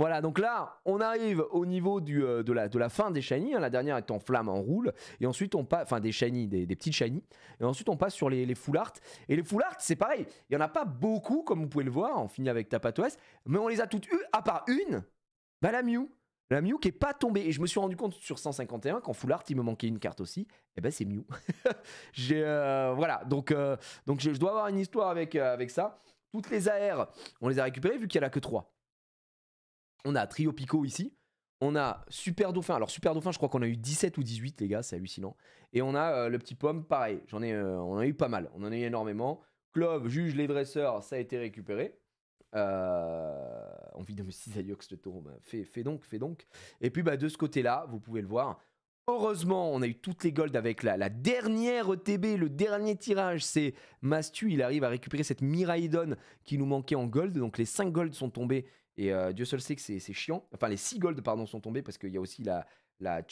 Voilà, donc là, on arrive au niveau euh, de, la, fin des shiny, la dernière est en flamme, en roule, et ensuite on passe, enfin des shiny, des, petites shiny, et ensuite on passe sur les, les full art, et les full art, c'est pareil, il n'y en a pas beaucoup, comme vous pouvez le voir, on finit avec Tapatoès, mais on les a toutes eues, à part une, bah, la Mew, la Mew qui est pas tombée. Et je me suis rendu compte sur 151 qu'en full art, il me manquait une carte aussi. Et eh ben c'est Mew. Euh, voilà, donc euh, donc je dois avoir une histoire avec avec ça. Toutes les AR, on les a récupérées vu qu'il y en a que 3. On a Trio Pico ici. On a Super Dauphin. Alors, Super Dauphin, je crois qu'on a eu 17 ou 18, les gars, c'est hallucinant. Et on a euh, le petit pomme, pareil. J'en ai, euh, on en a eu pas mal. On en a eu énormément. Clove, juge, les dresseurs, ça a été récupéré. envie de me six le taureau. Bah, fais, donc, fais donc. Et puis bah, de ce côté-là, vous pouvez le voir. Heureusement, on a eu toutes les golds avec la, la dernière ETB, le dernier tirage. C'est Mastu, il arrive à récupérer cette Miraidon qui nous manquait en gold. Donc les 5 golds sont tombés et euh, Dieu seul sait que c'est chiant. Enfin, les 6 golds, pardon, sont tombés parce qu'il y a aussi la, la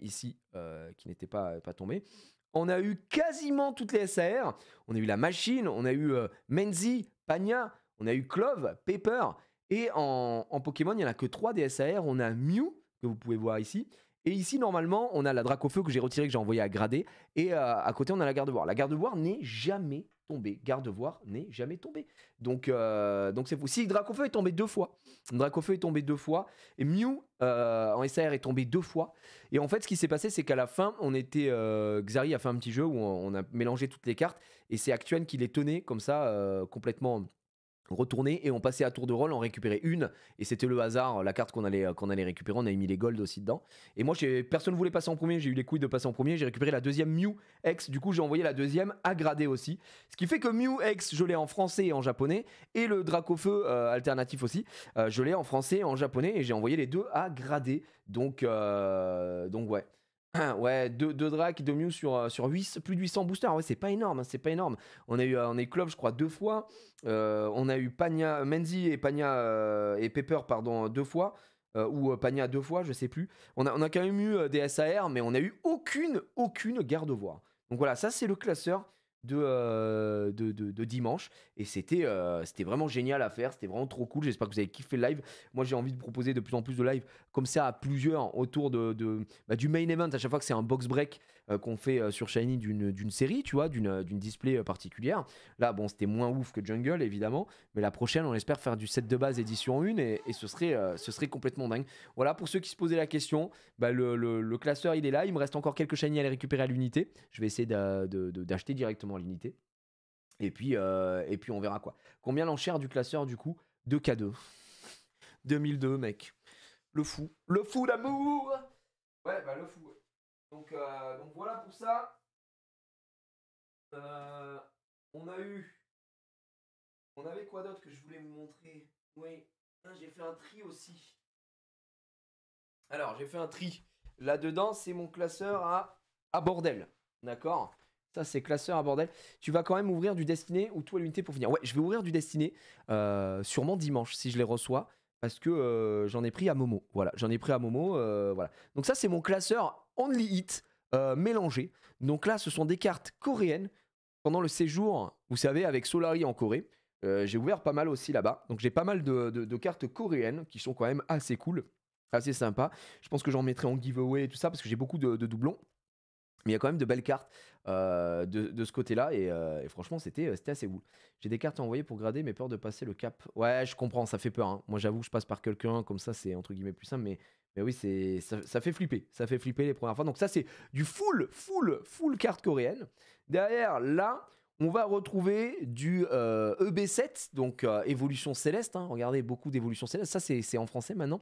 ici euh, qui n'était pas, pas tombée. On a eu quasiment toutes les SAR. On a eu la Machine, on a eu euh, Menzi, Pania, on a eu Clove, Pepper. Et en, Pokémon, il n'y en a que 3 des SAR. On a Mew, que vous pouvez voir ici. Et ici, normalement, on a la drac feu que j'ai retirée, que j'ai envoyée à grader. Et euh, à côté, on a la garde-voir. La garde-voir n'est jamais tombée. Garde-voir n'est jamais tombée. Donc, euh, donc c'est fou. Si drac feu est tombé deux fois, drac feu est tombé deux fois. Et Mew euh, en SR est tombé deux fois. Et en fait, ce qui s'est passé, c'est qu'à la fin, on était. Xari a fait un petit jeu où on, a mélangé toutes les cartes. Et c'est actuel qui les tenait comme ça, complètement retourner et on passait à tour de rôle, on récupérait une et c'était le hasard, la carte qu'on allait, euh, qu'on allait récupérer, on avait mis les golds aussi dedans. Et moi, personne ne voulait passer en premier, j'ai eu les couilles de passer en premier, j'ai récupéré la deuxième Mew X, du coup j'ai envoyé la deuxième à grader aussi. Ce qui fait que Mew X, je l'ai en français et en japonais et le Dracofeu euh, alternatif aussi, euh, je l'ai en français et en japonais et j'ai envoyé les deux à grader. Donc, donc ouais. ouais, 2 deux, deux 2 Mew sur, euh, sur plus de 800 boosters. Ah ouais, c'est pas énorme, hein, c'est pas énorme. On a eu, euh, on je crois, deux fois. Euh, on a eu Pania, Menzi et Pania et Pepper, pardon, deux fois. ou Pania deux fois, je sais plus. On a, on a quand même eu des SAR, mais on a eu aucune, aucune garde-voix. Donc voilà, ça c'est le classeur. Euh, de, de, dimanche. Et euh, c'était vraiment génial à faire, c'était vraiment trop cool. J'espère que vous avez kiffé le live. Moi, j'ai envie de proposer de plus en plus de live comme ça à plusieurs autour de, bah, du main event. À chaque fois que c'est un box break, euh, qu'on fait euh, sur Shiny d'une série, tu vois, d'une euh, display particulière. Là, bon, c'était moins ouf que Jungle, évidemment, mais la prochaine, on espère faire du set de base édition 1 et, ce, serait, ce serait complètement dingue. Voilà, pour ceux qui se posaient la question, bah, le, classeur, il est là. Il me reste encore quelques Shiny à les récupérer à l'unité. Je vais essayer d'acheter directement l'unité. Et puis, et puis on verra quoi. Combien l'enchère du classeur du coup 2K2. 2002 mec. Le fou. Le fou d'amour Ouais bah le fou. Donc, euh, donc voilà pour ça. Euh, on a eu. On avait quoi d'autre que je voulais vous montrer Oui, ah, j'ai fait un tri aussi. Alors, j'ai fait un tri. Là-dedans, c'est mon classeur à, à bordel. D'accord Ça, c'est classeur à bordel. Tu vas quand même ouvrir du Destiné ou tout à l'unité pour finir. Ouais, je vais ouvrir du Destiné euh, sûrement dimanche si je les reçois. Parce que j'en ai pris à Momo. Voilà, j'en ai pris à Momo. voilà. Donc, ça, c'est mon classeur Only Hit euh, mélangé, Donc là, ce sont des cartes coréennes. Pendant le séjour, vous savez, avec Solari en Corée, euh, j'ai ouvert pas mal aussi là-bas. Donc j'ai pas mal de, cartes coréennes qui sont quand même assez cool, assez sympa. Je pense que j'en mettrai en giveaway et tout ça parce que j'ai beaucoup de, doublons. Mais il y a quand même de belles cartes euh, de, ce côté-là. Et, franchement, c'était assez cool. J'ai des cartes à envoyer pour grader, mais peur de passer le cap. Ouais, je comprends, ça fait peur. Hein. Moi, j'avoue, je passe par quelqu'un, comme ça, c'est entre guillemets plus simple. Mais mais oui, c'est ça, fait flipper. Ça fait flipper les premières fois. Donc ça, c'est du full, full, full carte coréenne. Derrière, là, on va retrouver du EB7, euh, e donc euh, Évolution Céleste. Hein. Regardez, beaucoup d'évolution céleste. Ça, c'est en français maintenant.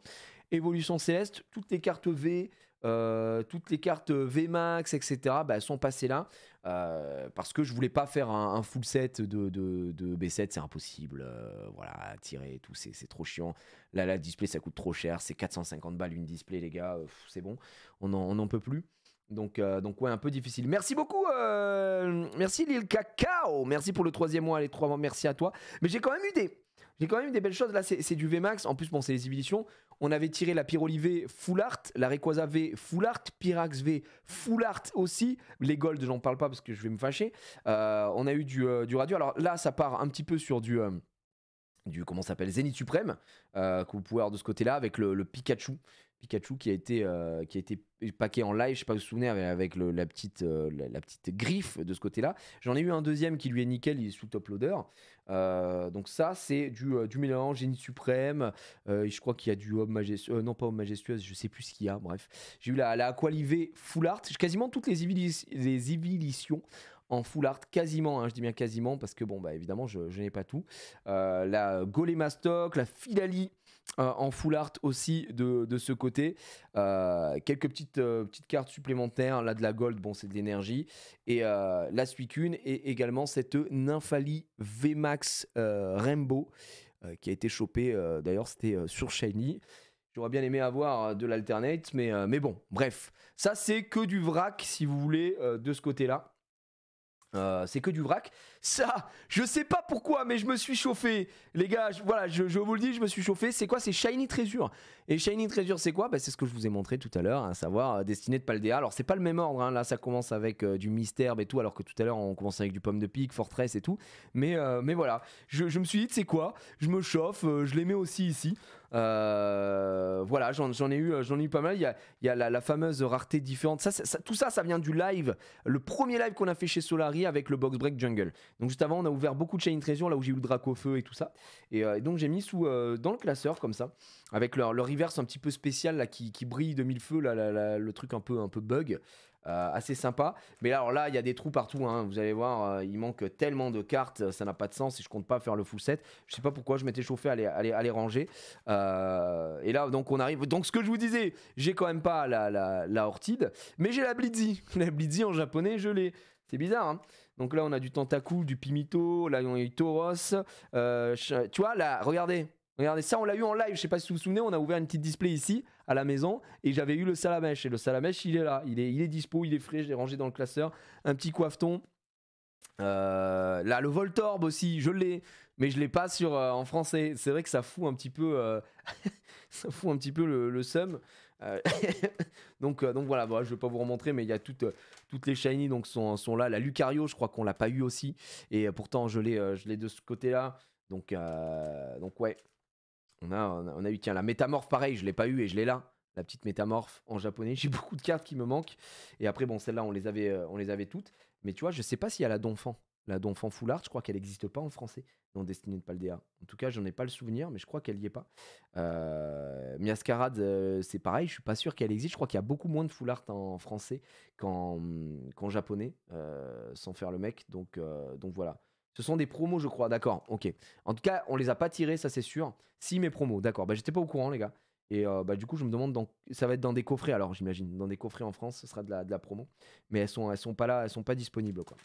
Évolution Céleste, toutes les cartes V, euh, toutes les cartes euh, VMAX, etc., bah, sont passées là. Euh, parce que je voulais pas faire un, full set de, de, de B7, c'est impossible. voilà, tirer et tout, c'est trop chiant. Là, la display, ça coûte trop cher. C'est 450 balles une display, les gars. C'est bon, on n'en peut plus. Donc, donc ouais, un peu difficile. Merci beaucoup. merci Lil Cacao. Merci pour le troisième mois, les trois mois. Merci à toi. Mais j'ai quand même eu des, j'ai quand même des belles choses. Là, c'est du VMAX. En plus, bon, c'est les éditions. On avait tiré la Pyroli V Full Art, la Requaza V Full Art, Pyrax V Full Art aussi. Les Gold, j'en parle pas parce que je vais me fâcher. Euh, on a eu du, euh, du radio. Alors là, ça part un petit peu sur du. Euh, du comment s'appelle Zenith Suprême, que vous pouvez avoir de ce côté-là, avec le Pikachu Pikachu qui a été euh, qui a été paqué en live, je sais pas si vous vous souvenez, avec la petite euh, la, petite griffe de ce côté-là. J'en ai eu un deuxième qui lui est nickel, il est sous top loader. Euh, donc ça c'est du, du mélange génie suprême. je crois qu'il y a du homme majestueux, non pas homme majestueuse, je sais plus ce qu'il y a. Bref, j'ai eu la, la Aqualivé Full Art, quasiment toutes les, les évilitions en full art quasiment, hein, je dis bien quasiment parce que bon bah évidemment je, n'ai pas tout. la Golemastok, la fidali. Euh, en full art aussi de, ce côté. Euh, quelques petites, euh, petites cartes supplémentaires. Là, de la gold, bon, c'est de l'énergie. Et la Suicune et également cette Nymphalie VMAX Rainbow qui a été chopée. D'ailleurs, c'était sur Shiny. J'aurais bien aimé avoir de l'alternate, mais, mais bon, bref. Ça, c'est que du vrac, si vous voulez, de ce côté-là. Euh, c'est que du vrac. Ça, je sais pas pourquoi, mais je me suis chauffé. Les gars, voilà, je, vous le dis, je me suis chauffé. C'est quoi C'est Shiny Treasure. Et Shiny Treasure, c'est quoi bah, C'est ce que je vous ai montré tout à l'heure, à savoir euh, destiné de Paldea. Alors, c'est pas le même ordre. Hein. Là, ça commence avec euh, du mystère et tout, alors que tout à l'heure, on commençait avec du pomme de pique, Fortress et tout. Mais, mais voilà, je, je, me suis dit, c'est quoi Je me chauffe, je les mets aussi ici. Euh, voilà, j'en ai, eu, euh, j'en ai eu pas mal. Il y a, il y a la, fameuse rareté différente. Ça, tout ça, ça vient du live. Le premier live qu'on a fait chez Solari avec le Box Break Jungle. Donc juste avant, on a ouvert beaucoup de Chain Treasure, là où j'ai eu le Draco Feu et tout ça. Et, euh, donc j'ai mis sous, dans le classeur, comme ça, avec leur, leur reverse un petit peu spécial là, qui, brille de mille feux, le truc un peu, un peu bug. Euh, assez sympa. Mais alors là, il y a des trous partout. Hein. Vous allez voir, euh, il manque tellement de cartes, ça n'a pas de sens. Et je compte pas faire le full set. Je sais pas pourquoi je m'étais chauffé à les, ranger. Euh, et là, donc on arrive. Donc ce que je vous disais, j'ai quand même pas la, la, la mais j'ai la Blitzy. La Blitzy en japonais, je l'ai. C'est bizarre. Hein. donc là, on a du Tentacool, du Pimito, là, on a eu Tauros. tu vois, là, regardez. Regardez, ça, on l'a eu en live. Je sais pas si vous vous souvenez, on a ouvert une petite display ici à la maison et j'avais eu le salamèche. Et le salamèche, il est là, il est, il est dispo, il est frais, je l'ai rangé dans le classeur. Un petit coiffeton. Euh, là, le Voltorb aussi, je l'ai, mais je l'ai pas sur euh, en français. C'est vrai que ça fout un petit peu, euh, ça fout un petit peu le, le seum. Euh, donc, donc voilà, je vais pas vous remontrer, mais il y a toutes, toutes les shiny donc sont, sont là. La Lucario, je crois qu'on l'a pas eu aussi, et pourtant je l'ai, je l'ai de ce côté-là. Donc, donc ouais, on a, eu, tiens, la métamorphe, pareil, je l'ai pas eu et je l'ai là. La petite métamorphe en japonais. J'ai beaucoup de cartes qui me manquent. Et après, bon, celle là on, les avait, euh, on les avait toutes. Mais tu vois, je sais pas s'il y a la Donphan. La Donfan Foulard, je crois qu'elle n'existe pas en français Non, Destinée de Paldea. En tout cas, j'en ai pas le souvenir, mais je crois qu'elle n'y est pas. Euh, Miascarade, euh, c'est pareil, je suis pas sûr qu'elle existe. Je crois qu'il y a beaucoup moins de full en français qu'en japonais, euh, sans faire le mec. Donc, donc voilà. Ce sont des promos, je crois. D'accord, ok. En tout cas, on les a pas tirés, ça c'est sûr. Si mes promos, d'accord. Bah j'étais pas au courant, les gars. Et euh, bah, du coup, je me demande, ça va être dans des coffrets alors, j'imagine. Dans des coffrets en France, ce sera de la, de la promo. Mais elles sont, elles sont pas là, elles sont pas disponibles, quoi.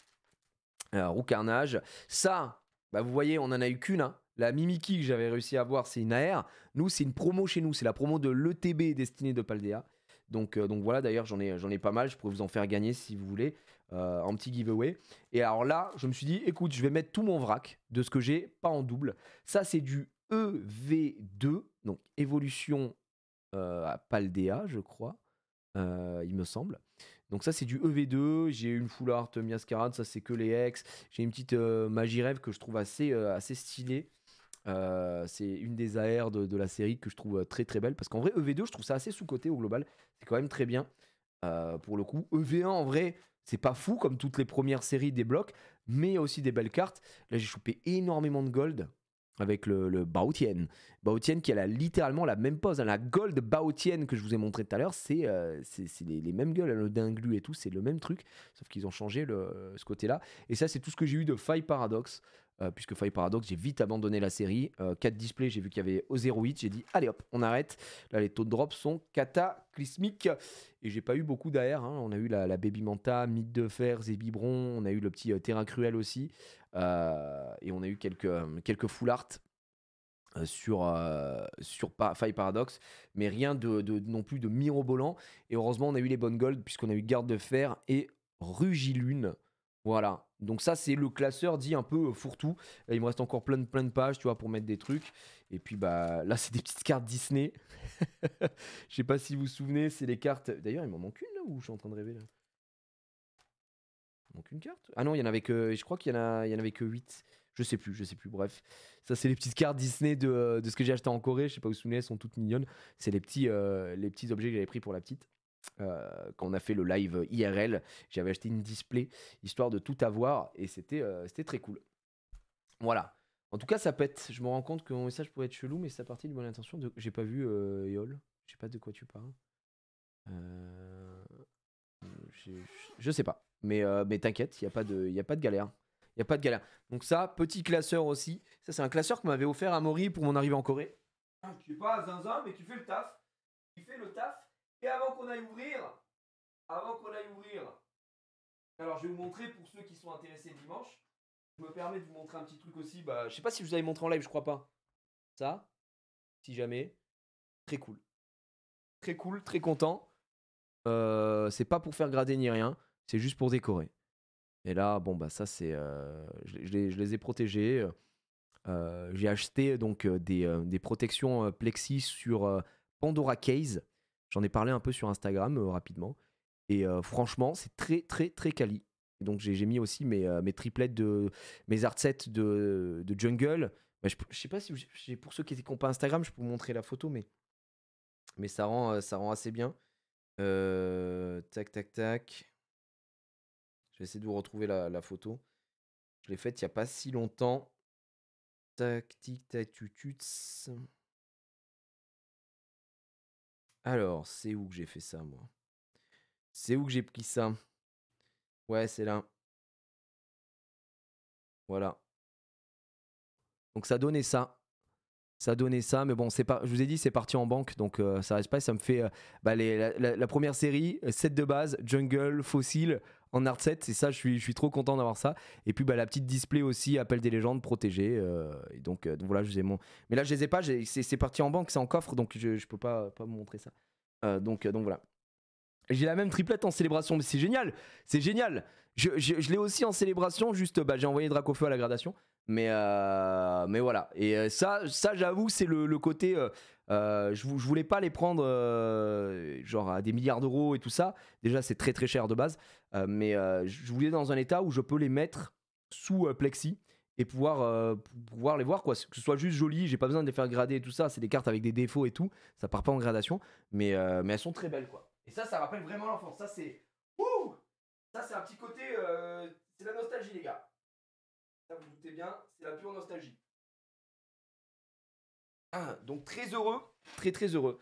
Alors, Roux Carnage. Ça, bah, vous voyez, on en a eu qu'une, hein. La Mimiki que j'avais réussi à voir, c'est une AR. Nous, c'est une promo chez nous. C'est la promo de l'ETB destinée de Paldea. Euh, donc, voilà, d'ailleurs, j'en ai, pas mal. Je pourrais vous en faire gagner si vous voulez, euh, en petit giveaway. Et alors là, je me suis dit, écoute, je vais mettre tout mon vrac de ce que j'ai, pas en double. Ça, c'est du EV2, donc évolution euh, à Paldea, je crois, il me semble. Donc ça c'est du EV2, j'ai une full art Miascarade, ça c'est que les ex, j'ai une petite magie rêve que je trouve assez, assez stylée. Euh, c'est une des AR de, la série que je trouve euh, très très belle parce qu'en vrai EV2 je trouve ça assez sous-côté au global, c'est quand même très bien euh, pour le coup. EV1 en vrai c'est pas fou comme toutes les premières séries des blocs, mais il y a aussi des belles cartes. Là j'ai chopé énormément de gold avec le, le Baotian. Baotian qui a littéralement la même pose, hein, la gold Baotian que je vous ai montré tout à l'heure, c'est les, mêmes gueules, hein, le dinglu et tout, c'est le même truc, sauf qu'ils ont changé ce côté-là. Et ça c'est tout ce que j'ai eu de Faille Paradox. Euh, puisque Faille Paradox, j'ai vite abandonné la série. 4 euh, displays, j'ai vu qu'il y avait 0,8. J'ai dit, allez hop, on arrête. Là, les taux de drop sont cataclysmiques. Et j'ai pas eu beaucoup d'AR. Hein. On a eu la, Baby Manta, Mythe de Fer, Zébibron. On a eu le petit euh, Terra Cruel aussi. et on a eu quelques, quelques full art. Sur, sur Faille Paradox, mais rien de, non plus de mirobolant. Et heureusement, on a eu les bonnes gold puisqu'on a eu Garde de Fer et Rugilune. Voilà. Donc ça, c'est le classeur dit un peu euh, fourre-tout. Il me reste encore plein de, pages, tu vois, pour mettre des trucs. Et puis bah là, c'est des petites cartes Disney. Je sais pas si vous vous souvenez, c'est les cartes... D'ailleurs, il m'en manque une là ou je suis en train de rêver là manque une carte Ah non, il y en avait que... Je crois qu'il y, en a... y en avait que 8. Je sais plus, je sais plus, bref. Ça, c'est les petites cartes Disney euh, de, ce que j'ai acheté en Corée. Je sais pas où vous vous souvenez, elles sont toutes mignonnes. C'est les, petits, euh, les petits objets que j'avais pris pour la petite. Euh, quand on a fait le live IRL, j'avais acheté une display histoire de tout avoir et c'était euh, c'était très cool. Voilà. En tout cas, ça pète. Je me rends compte que mon message pourrait être chelou, mais c'est à de bonne intention. De... J'ai pas vu euh, Eol. Je sais pas de quoi tu parles. Euh, je sais pas. Mais, mais t'inquiète, il n'y a, pas de... Y a pas de galère. Il n'y a pas de galère. Donc, ça, petit classeur aussi. Ça, c'est un classeur que m'avait offert à Mori pour mon arrivée en Corée. Ah, tu pas zinzin, mais tu fais le taf. Tu fais le taf et avant qu'on aille ouvrir, avant qu'on aille ouvrir, alors je vais vous montrer pour ceux qui sont intéressés dimanche. Je me permets de vous montrer un petit truc aussi. Bah, je sais pas si je vous avais montré en live, je crois pas. Ça, si jamais, très cool. Très cool, très content. Euh, c'est pas pour faire grader ni rien, c'est juste pour décorer. Et là, bon, bah ça, c'est. Euh, je, les ai protégés. Euh, j'ai acheté donc euh, des, des protections plexi sur Pandora Case. J'en ai parlé un peu sur Instagram euh, rapidement. Et euh, franchement, c'est très, très, très quali. donc, j'ai mis aussi mes, euh, mes triplettes de mes art sets de, jungle. Bah, je, sais pas si pour ceux qui n'ont pas Instagram, je peux vous montrer la photo, mais, mais ça, rend, ça rend assez bien. tac, tac, tac. Je vais essayer de vous retrouver la, photo. Je l'ai faite il n'y a pas si longtemps. Tac, tic, tac, tututs. Alors, c'est où que j'ai fait ça, moi C'est où que j'ai pris ça Ouais, c'est là. Voilà. Donc ça donnait ça. Ça donnait ça, mais bon, c'est pas. Je vous ai dit, c'est parti en banque, donc euh, ça reste pas. Ça me fait euh, bah, la, première série, euh, set de base, Jungle, Fossile, en art set. c'est ça, je suis, trop content d'avoir ça. Et puis bah, la petite display aussi, appel des légendes, protégées euh, et euh, donc, voilà, je les ai mon. Mais là, je les ai pas. c'est parti en banque, c'est en coffre, donc je, je peux pas, pas montrer ça. Euh, donc, donc voilà. J'ai la même triplette en célébration, mais c'est génial, c'est génial. Je, l'ai aussi en célébration, juste bah, j'ai envoyé Dracofeu à la gradation, mais, mais voilà. Et ça, ça j'avoue, c'est le, côté. je, je, voulais pas les prendre genre à des milliards d'euros et tout ça. Déjà, c'est très très cher de base. Euh, mais euh, je voulais dans un état où je peux les mettre sous euh, plexi et pouvoir, pouvoir les voir, quoi. Que ce soit juste joli, j'ai pas besoin de les faire grader et tout ça. C'est des cartes avec des défauts et tout, ça part pas en gradation, mais, elles sont très belles, quoi. Et ça, ça rappelle vraiment l'enfance. Ça, c'est. Ça, c'est un petit côté. C'est la nostalgie, les gars. Ça, vous doutez bien, c'est la pure nostalgie. Ah, donc, très heureux. Très, très heureux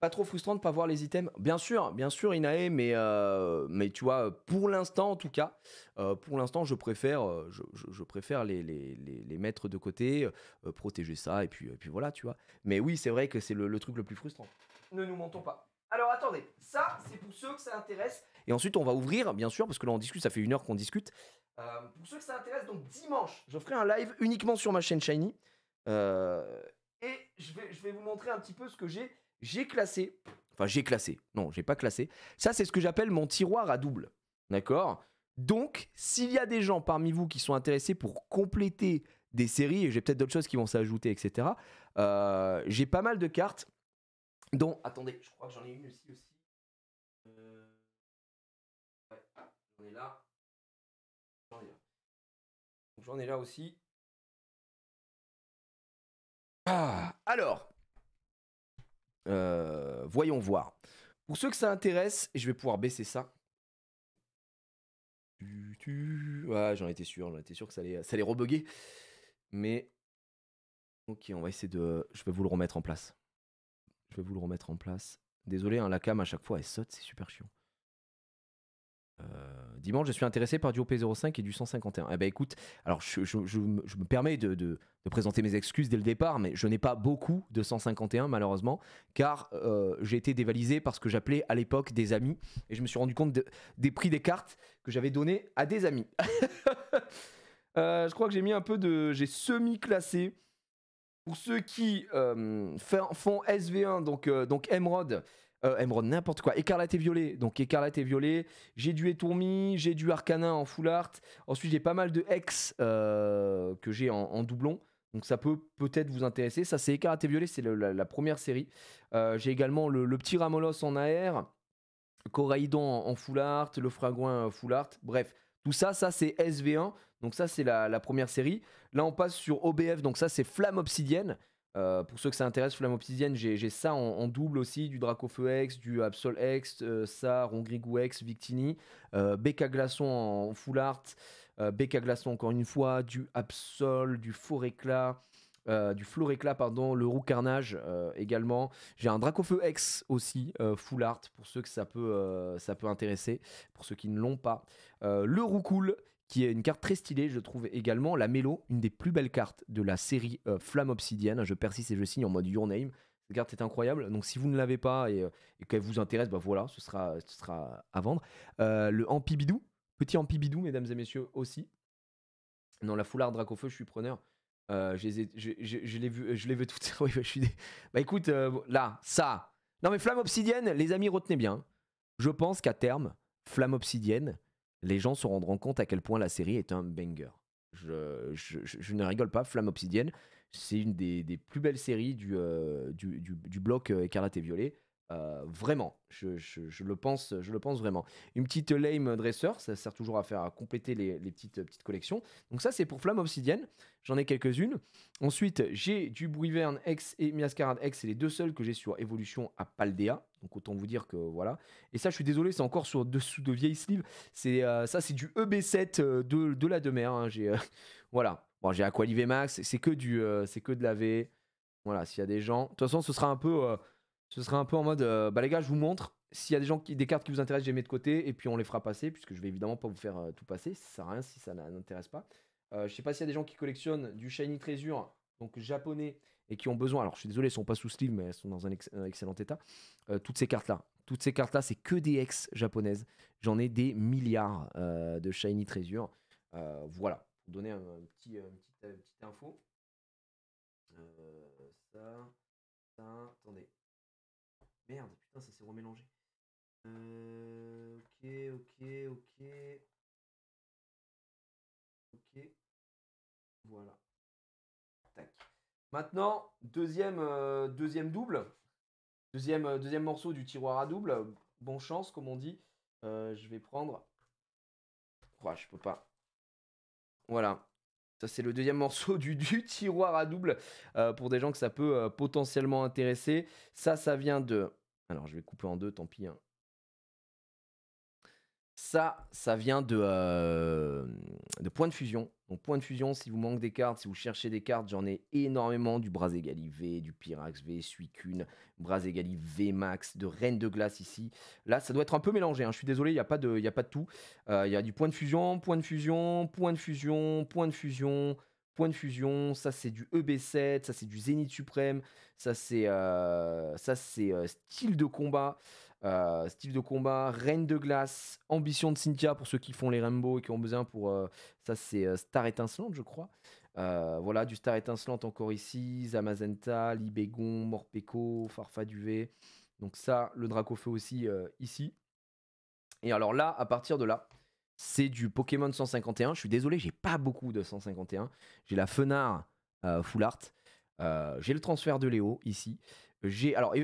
pas trop frustrant de pas voir les items. Bien sûr, bien sûr, Inae, mais, euh, mais tu vois, pour l'instant, en tout cas, euh, pour l'instant, je préfère, euh, je, préfère les, les, les, mettre de côté, protéger ça, et puis, puis voilà, tu vois. Mais oui, c'est vrai que c'est le, truc le plus frustrant. Ne nous mentons pas. Alors attendez, ça, c'est pour ceux que ça intéresse. Et ensuite, on va ouvrir, bien sûr, parce que là, on discute, ça fait une heure qu'on discute. pour ceux que ça intéresse, donc dimanche, je ferai un live uniquement sur ma chaîne Shiny. et je vais, je vais vous montrer un petit peu ce que j'ai j'ai classé, enfin j'ai classé, non, j'ai pas classé. Ça, c'est ce que j'appelle mon tiroir à double. D'accord Donc, s'il y a des gens parmi vous qui sont intéressés pour compléter des séries, et j'ai peut-être d'autres choses qui vont s'ajouter, etc., euh, j'ai pas mal de cartes, dont, attendez, je crois que j'en ai une aussi. aussi. Euh... là. J'en ai là. J'en ai là aussi. Ah, alors, euh, voyons voir. Pour ceux que ça intéresse, je vais pouvoir baisser ça. j'en étais sûr, j'en étais sûr que ça allait, ça rebugger. Mais. Ok, on va essayer de. Je vais vous le remettre en place. Je vais vous le remettre en place. Désolé, hein, la cam à chaque fois elle saute, c'est super chiant. Euh dimanche, je suis intéressé par du OP05 et du 151. Eh ben écoute, alors je, me permets de, présenter mes excuses dès le départ, mais je n'ai pas beaucoup de 151 malheureusement, car euh, j'ai été dévalisé par ce que j'appelais à l'époque des amis, et je me suis rendu compte des prix des cartes que j'avais donné à des amis. Euh, je crois que j'ai mis un peu de... J'ai semi-classé. Pour ceux qui euh, font SV1, donc, donc Emerald, Emerald, euh, n'importe quoi. Écarlate et violet. Donc écarlate et violet. J'ai du étourmi, j'ai du arcanin en full art. Ensuite j'ai pas mal de hex euh, que j'ai en, doublon. Donc ça peut peut-être vous intéresser. Ça c'est écarlate et violet, c'est la, première série. Euh, j'ai également le, petit Ramolos en AR. Coraïdon en, full art, le fragouin full art. Bref, tout ça, ça c'est SV1. Donc ça c'est la, première série. Là on passe sur OBF, donc ça c'est Flamme Obsidienne. Euh, pour ceux que ça intéresse, Flamme Obsidienne, j'ai ça en, double aussi, du feu x du Absol-X, euh, ça, Rongrigou-X, Victini, euh, Becca Glaçon en full art, euh, Becca Glaçon encore une fois, du Absol, du éclat, du éclat pardon, le Roux Carnage également. J'ai un feu x aussi, full art, pour ceux que ça peut, ça peut intéresser, pour ceux qui ne l'ont pas. le Roux Cool, qui est une carte très stylée. Je trouve également la Mélo, une des plus belles cartes de la série euh, Flamme Obsidienne. Je persiste et je signe en mode Your Name. Cette carte est incroyable. Donc si vous ne l'avez pas et, euh, qu'elle vous intéresse, bah voilà, ce sera, ce sera à vendre. Euh, le Ampibidou, petit Ampibidou, mesdames et messieurs, aussi. Non, la foulard Dracofeu, je suis preneur. Euh, je les l'ai vu, je l'ai vu toutes. Bah écoute, là, ça. Non mais Flamme Obsidienne, les amis, retenez bien. Je pense qu'à terme, Flamme Obsidienne, les gens se rendront compte à quel point la série est un banger. Je, ne rigole pas, Flamme Obsidienne, c'est une des, plus belles séries du, euh, bloc euh, écarlate et violet. Euh, vraiment, je, le pense, je le pense vraiment. Une petite lame dresser, ça sert toujours à faire à compléter les, petites, petites collections. Donc ça, c'est pour Flamme Obsidienne. J'en ai quelques-unes. Ensuite, j'ai du Bouiverne X et Miascarade X. C'est les deux seuls que j'ai sur Evolution à Paldea. Donc autant vous dire que voilà. Et ça, je suis désolé, c'est encore sur dessous de vieilles sleeves. C'est euh, ça, c'est du EB7 euh, de, la demeure. Hein. J'ai euh, voilà. Bon, j'ai Aqualive Max. C'est que du, c'est que de la V. Voilà. S'il y a des gens, de toute façon, ce sera un peu, ce sera un peu en mode, bah les gars, je vous montre. S'il y a des gens qui, des cartes qui vous intéressent, je les mets de côté et puis on les fera passer puisque je vais évidemment pas vous faire tout passer. Ça sert rien si ça n'intéresse pas. je sais pas s'il y a des gens qui collectionnent du Shiny Treasure, donc japonais et qui ont besoin, alors je suis désolé, elles sont pas sous sleeve, mais elles sont dans un, excellent état, euh, toutes ces cartes-là. Toutes ces cartes-là, c'est que des ex japonaises. J'en ai des milliards euh, de Shiny Treasure. Euh, voilà, pour donner un, petit, petite info. ça, ça, attendez. Merde, putain, ça s'est remélangé. ok, ok, ok. Ok. Voilà. Maintenant, deuxième, euh, deuxième double. Deuxième, euh, deuxième morceau du tiroir à double. Bon chance, comme on dit. Euh, je vais prendre. je je peux pas. Voilà. Ça, c'est le deuxième morceau du, du tiroir à double. pour des gens que ça peut potentiellement intéresser. Ça, ça vient de. Alors, je vais couper en deux, tant pis. Hein. Ça, ça vient de, euh, de Point de Fusion. Donc, Point de Fusion, si vous manquez des cartes, si vous cherchez des cartes, j'en ai énormément du Braségali V, du Pyrax V, Suicune, Braségali V Max, de Reine de Glace ici. Là, ça doit être un peu mélangé. Hein. Je suis désolé, il n'y a, pas de, y a pas tout. Euh, il y a du Point de Fusion, Point de Fusion, Point de Fusion, Point de Fusion. Point de fusion, ça c'est du EB7, ça c'est du Zénith Suprême, ça c'est euh, ça c'est style de combat, euh, style de combat, Reine de glace, Ambition de Cynthia pour ceux qui font les Rainbow et qui ont besoin pour. Euh, ça, c'est euh, Star étincelante, je crois. voilà, du Star étincelante encore ici, Zamazenta, Libégon, Morpeko, Farfa Donc, ça, le Draco feu aussi ici. Et alors là, à partir de là, c'est du Pokémon 151. Je suis désolé, j'ai pas beaucoup de 151. J'ai la Fenard Full Art. j'ai le transfert de Léo ici. J'ai alors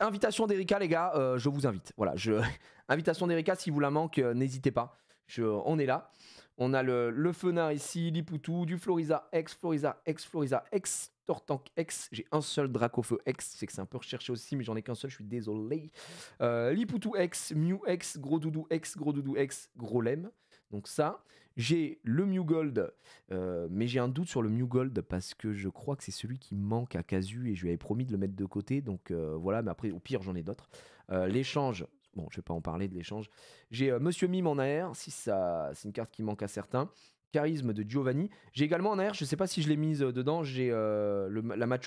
invitation d'Erika les gars, euh, je vous invite. Voilà, je invitation d'Erika si vous la manque, euh, n'hésitez pas. Je, on est là. On a le, le ici, l'Ipoutou, du Floriza ex, Floriza ex, Floriza ex, Tortank ex, J'ai un seul Dracofeu ex, c'est que c'est un peu recherché aussi, mais j'en ai qu'un seul, je suis désolé. Euh, Liputu ex, X, Mew X, Gros Doudou X, Gros Doudou X, Gros Lem. Donc ça. J'ai le New Gold, euh, mais j'ai un doute sur le New Gold parce que je crois que c'est celui qui manque à Casu et je lui avais promis de le mettre de côté. Donc euh, voilà, mais après, au pire, j'en ai d'autres. Euh, l'échange, bon, je vais pas en parler de l'échange. J'ai Monsieur Mime en AR, si ça, c'est une carte qui manque à certains. Charisme de Giovanni. J'ai également en AR, je ne sais pas si je l'ai mise dedans, j'ai la Match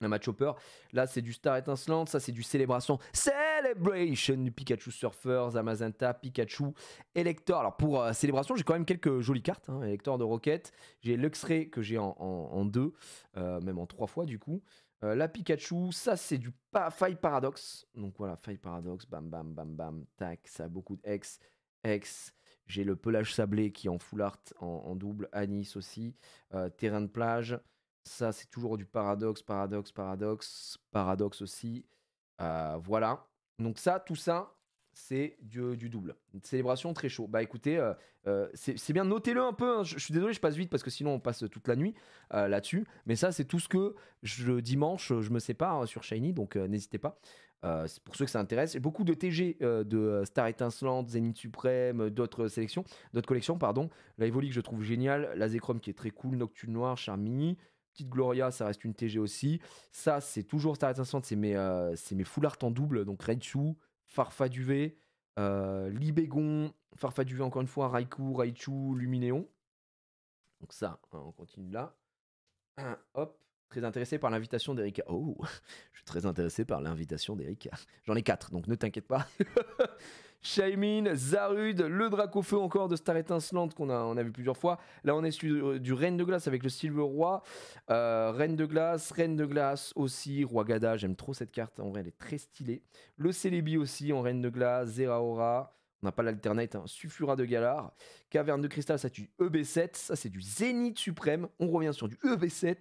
le match hopper. Là, c'est du Star Étincelante. Ça, c'est du Célébration. Célébration, du Pikachu Surfers, Amazenta, Pikachu, Elector. Alors, pour euh, Célébration, j'ai quand même quelques jolies cartes. Hein. Elector de Rocket. J'ai Luxray que j'ai en, deux, euh, même en trois fois du coup. Euh, la Pikachu, ça c'est du pa Paradox. Donc voilà, Faille Paradox, bam bam bam bam, tac, ça a beaucoup de X. X. J'ai le pelage sablé qui est en full art en, en double, Anis aussi, terrain de plage. Ça, c'est toujours du paradoxe, paradoxe, paradoxe, paradoxe aussi. Euh, voilà. Donc ça, tout ça, c'est du, du, double. Une célébration très chaud. Bah écoutez, euh, euh, c'est bien, notez-le un peu. Hein. Je, suis désolé, je passe vite parce que sinon on passe toute la nuit là-dessus. Mais ça, c'est tout ce que je, dimanche, je me sépare hein, sur Shiny, donc n'hésitez pas. c'est pour ceux que ça intéresse. beaucoup de TG de Star Étincelante, Zenith Suprême, d'autres sélections, d'autres collections, pardon. La Evoli que je trouve géniale, la Zekrom qui est très cool, Nocturne Noire, Charmini. Petite Gloria, ça reste une TG aussi. Ça, c'est toujours Star c'est mes, euh, c'est mes foulards en double. Donc Raichu, Farfa Duvet, euh, Libégon, Farfa Duvet encore une fois, Raikou, Raichu, Luminéon. Donc ça, hein, on continue là. Hop très intéressé par l'invitation d'Erika. Oh, je suis très intéressé par l'invitation d'Erika. J'en ai quatre, donc ne t'inquiète pas. Shaimin, Zarud, le Dracofeu encore de Star Étincelante qu'on a, vu plusieurs fois. Là, on est sur euh, du Reine de Glace avec le Silver Roi. Euh, Reine de Glace, Reine de Glace aussi, Roi Gada, j'aime trop cette carte, en vrai, elle est très stylée. Le Célébi aussi en Reine de Glace, Zeraora. On n'a pas l'alternate, un hein. de Galar. Caverne de cristal, ça tue EB7. Ça, c'est du Zénith suprême. On revient sur du EB7.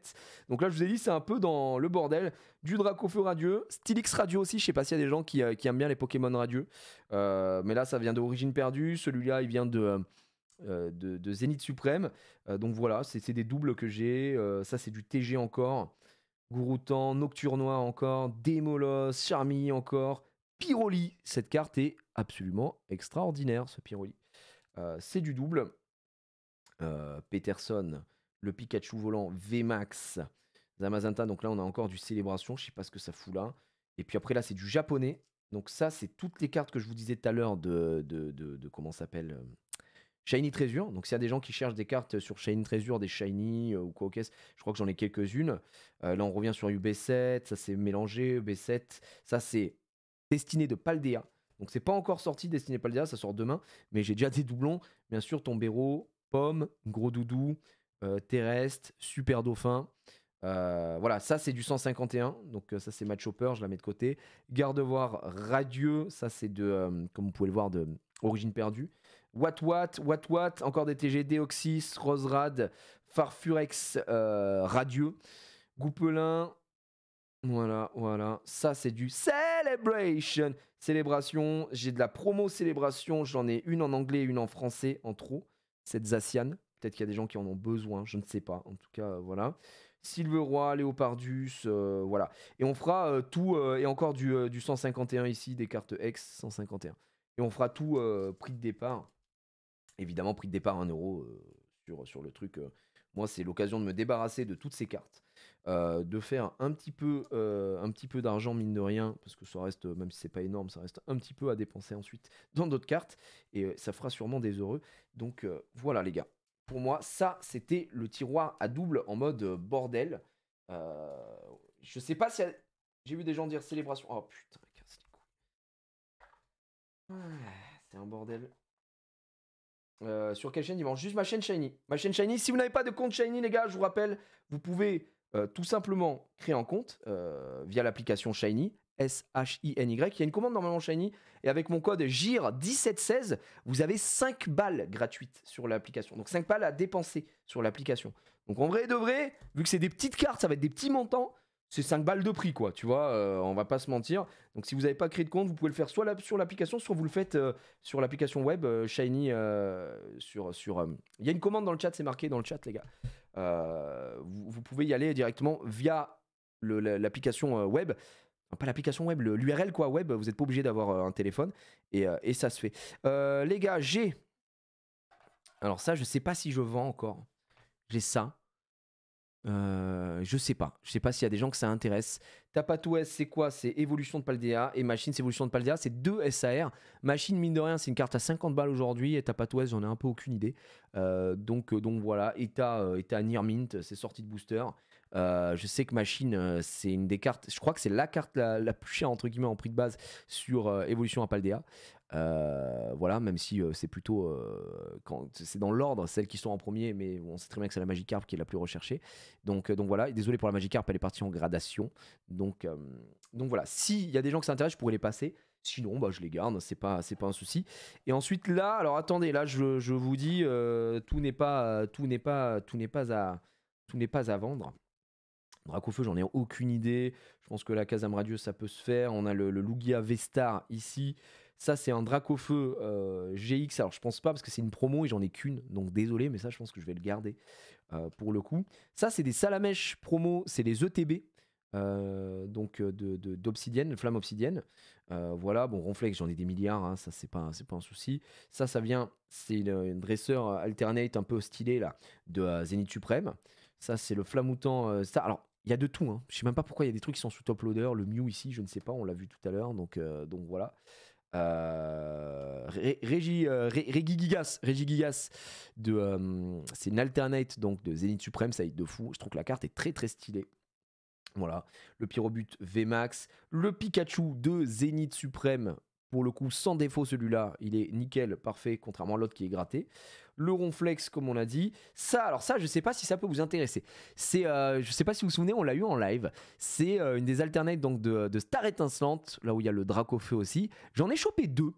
Donc là, je vous ai dit, c'est un peu dans le bordel. Du Dracofeu radieux. Stylix radio aussi. Je sais pas s'il y a des gens qui, euh, aiment bien les Pokémon radieux. Euh, mais là, ça vient d'Origine perdue. Celui-là, il vient de. Euh, Zénith Suprême. donc voilà, c'est des doubles que j'ai. ça, c'est du TG encore. Gouroutan, Nocturnois encore. Démolos, Charmille encore. Pyroli, cette carte est absolument extraordinaire, ce Piroli. c'est du double. Peterson, le Pikachu volant VMAX, Zamazenta, Donc là, on a encore du célébration. Je sais pas ce que ça fout là. Et puis après, là, c'est du japonais. Donc ça, c'est toutes les cartes que je vous disais tout à l'heure de, de, de, comment s'appelle Shiny Treasure. Donc, s'il y a des gens qui cherchent des cartes sur Shiny Treasure, des Shiny ou quoi, je crois que j'en ai quelques-unes. là, on revient sur UB7, ça c'est mélangé, UB7, ça c'est destiné de Paldea. Donc c'est pas encore sorti Destiné Paldia, ça sort demain, mais j'ai déjà des doublons. Bien sûr, Tombéro, Pomme, Gros Doudou, euh, Terrestre, Super Dauphin. Euh, voilà, ça c'est du 151, donc euh, ça c'est Match Hopper, je la mets de côté. Gardevoir Radieux, ça c'est de, comme vous pouvez le voir, de Origine Perdue. Watt Watt, Watt Watt, encore des T.G. Oxys, Roserad, Farfurex, Radieux, Goupelin, voilà, voilà. Ça, c'est du celebration. Célébration. J'ai de la promo célébration. J'en ai une en anglais et une en français en trop. Cette Zacian. Peut-être qu'il y a des gens qui en ont besoin. Je ne sais pas. En tout cas, euh, voilà. Silveroy, Léopardus, euh, voilà. Et on fera euh, tout, et encore du, 151 ici, des cartes X 151. Et on fera tout prix de départ. Évidemment, prix de départ 1€ euro sur, sur le truc. Moi, c'est l'occasion de me débarrasser de toutes ces cartes. Euh, de faire un petit peu, euh, un petit peu d'argent mine de rien, parce que ça reste, même si c'est pas énorme, ça reste un petit peu à dépenser ensuite dans d'autres cartes, et euh, ça fera sûrement des heureux. Donc voilà les gars, pour moi ça c'était le tiroir à double en mode bordel. je sais pas si j'ai vu des gens dire célébration. Oh putain, c'est ah, C'est un bordel. sur quelle chaîne dimanche Juste ma chaîne Shiny. Ma chaîne Shiny. Si vous n'avez pas de compte Shiny, les gars, je vous rappelle, vous pouvez euh, tout simplement créer un compte euh, via l'application Shiny. S-H-I-N-Y. Il y a une commande normalement Shiny. Et avec mon code GIR1716, vous avez 5 balles gratuites sur l'application. Donc 5 balles à dépenser sur l'application. Donc en vrai de vrai, vu que c'est des petites cartes, ça va être des petits montants. C'est 5 balles de prix, quoi, tu vois, euh, on va pas se mentir. Donc si vous n'avez pas créé de compte, vous pouvez le faire soit sur l'application, soit vous le faites sur l'application web Shiny. sur, sur, Il y a une commande dans le chat, c'est marqué dans le chat, les gars. Euh, vous, pouvez y aller directement via l'application euh, web pas l'application web, l'URL quoi, web, vous êtes pas obligé d'avoir euh, un téléphone et, ça se fait. les gars, j'ai. Alors ça, je sais pas si je vends encore. J'ai ça. Euh, je sais pas. Je sais pas s'il y a des gens que ça intéresse. Tapatou c'est quoi C'est évolution de Paldea. Et Machine, c'est évolution de Paldea. C'est deux SAR. Machine, mine de rien, c'est une carte à 50 balles aujourd'hui. Et Tapatou j'en ai un peu aucune idée. Euh, donc, euh, donc voilà. Et t'as euh, Nirmint, c'est sorti de booster. je sais que Machine, c'est une des cartes. Je crois que c'est la carte la, plus chère, entre guillemets, en prix de base sur évolution à Paldea. Euh, voilà, même si euh, c'est plutôt. Euh, quand, c'est dans l'ordre, celles qui sont en premier, mais on sait très bien que c'est la Magikarp qui est la plus recherchée. Donc, donc voilà, désolé pour la Magikarp, elle est partie en gradation. Donc, donc voilà, s'il y a des gens qui s'intéressent, je pourrais les passer. Sinon, bah, je les garde, c'est pas, c'est pas un souci. Et ensuite, là, alors attendez, là, je, vous dis, tout n'est pas, tout n'est pas, tout n'est pas à, tout n'est pas à vendre. Dracofeu, j'en ai aucune idée. Je pense que la Radio ça peut se faire. On a le Lugia Vestar ici. Ça, c'est un Dracofeu euh, GX. Alors, je pense pas parce que c'est une promo et j'en ai qu'une. Donc, désolé, mais ça, je pense que je vais le garder euh, pour le coup. Ça, c'est des Salamèches promo. C'est les ETB. Euh, donc d'obsidienne, de, flamme obsidienne. voilà, bon, Ronflex, j'en ai des milliards, hein. ça c'est pas, pas un souci. Ça, ça vient, c'est une, dresseur alternate un peu stylée là, de Zenith Supreme. Ça, c'est le flamoutant. ça, alors, il y a de tout. Hein. Je sais même pas pourquoi il y a des trucs qui sont sous top loader. Le Mew ici, je ne sais pas, on l'a vu tout à l'heure. Donc, donc voilà. Euh, Régigas euh, de euh, c'est une alternate donc de Zénith Supreme, ça aide de fou. Je trouve que la carte est très très stylée. Voilà, le Pyrobut VMAX, le Pikachu de Zénith Supreme pour le coup, sans défaut, celui-là, il est nickel, parfait, contrairement à l'autre qui est gratté. Le ronflex, comme on a dit. Ça, alors ça, je sais pas si ça peut vous intéresser. C'est, euh, je sais pas si vous vous souvenez, on l'a eu en live. C'est euh, une des alternatives donc de, de, Star Étincelante, là où il y a le Draco aussi. J'en ai chopé deux.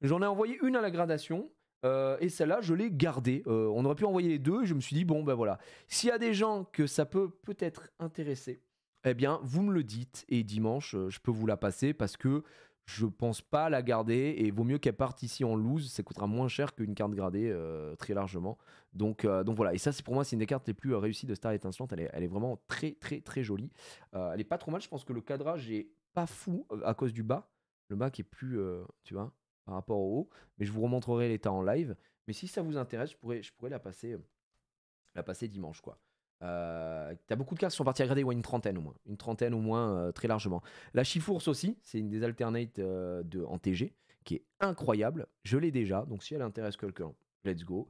J'en ai envoyé une à la gradation. Euh, et celle-là, je l'ai gardée. Euh, on aurait pu envoyer les deux. Et je me suis dit, bon, ben voilà. S'il y a des gens que ça peut peut-être intéresser, eh bien, vous me le dites. Et dimanche, je peux vous la passer parce que je pense pas la garder et vaut mieux qu'elle parte ici en loose. Ça coûtera moins cher qu'une carte gradée euh, très largement. Euh, donc, voilà. Et ça, c'est pour moi, c'est une des cartes les plus euh, réussies de Star Étincelante. Elle est, elle est vraiment très, très, très jolie. elle est pas trop mal. Je pense que le cadrage est pas fou à cause du bas. Le bas qui est plus, tu vois, par rapport au haut. Mais je vous remontrerai l'état en live. Mais si ça vous intéresse, je pourrais, je pourrais la passer, la passer dimanche, quoi. Euh, t'as beaucoup de cartes qui sont parties à grader, ouais, une trentaine au moins. Une trentaine au moins, euh, très largement. La Chifourse aussi, c'est une des alternates euh, de, en TG, qui est incroyable. Je l'ai déjà, donc si elle intéresse quelqu'un, let's go.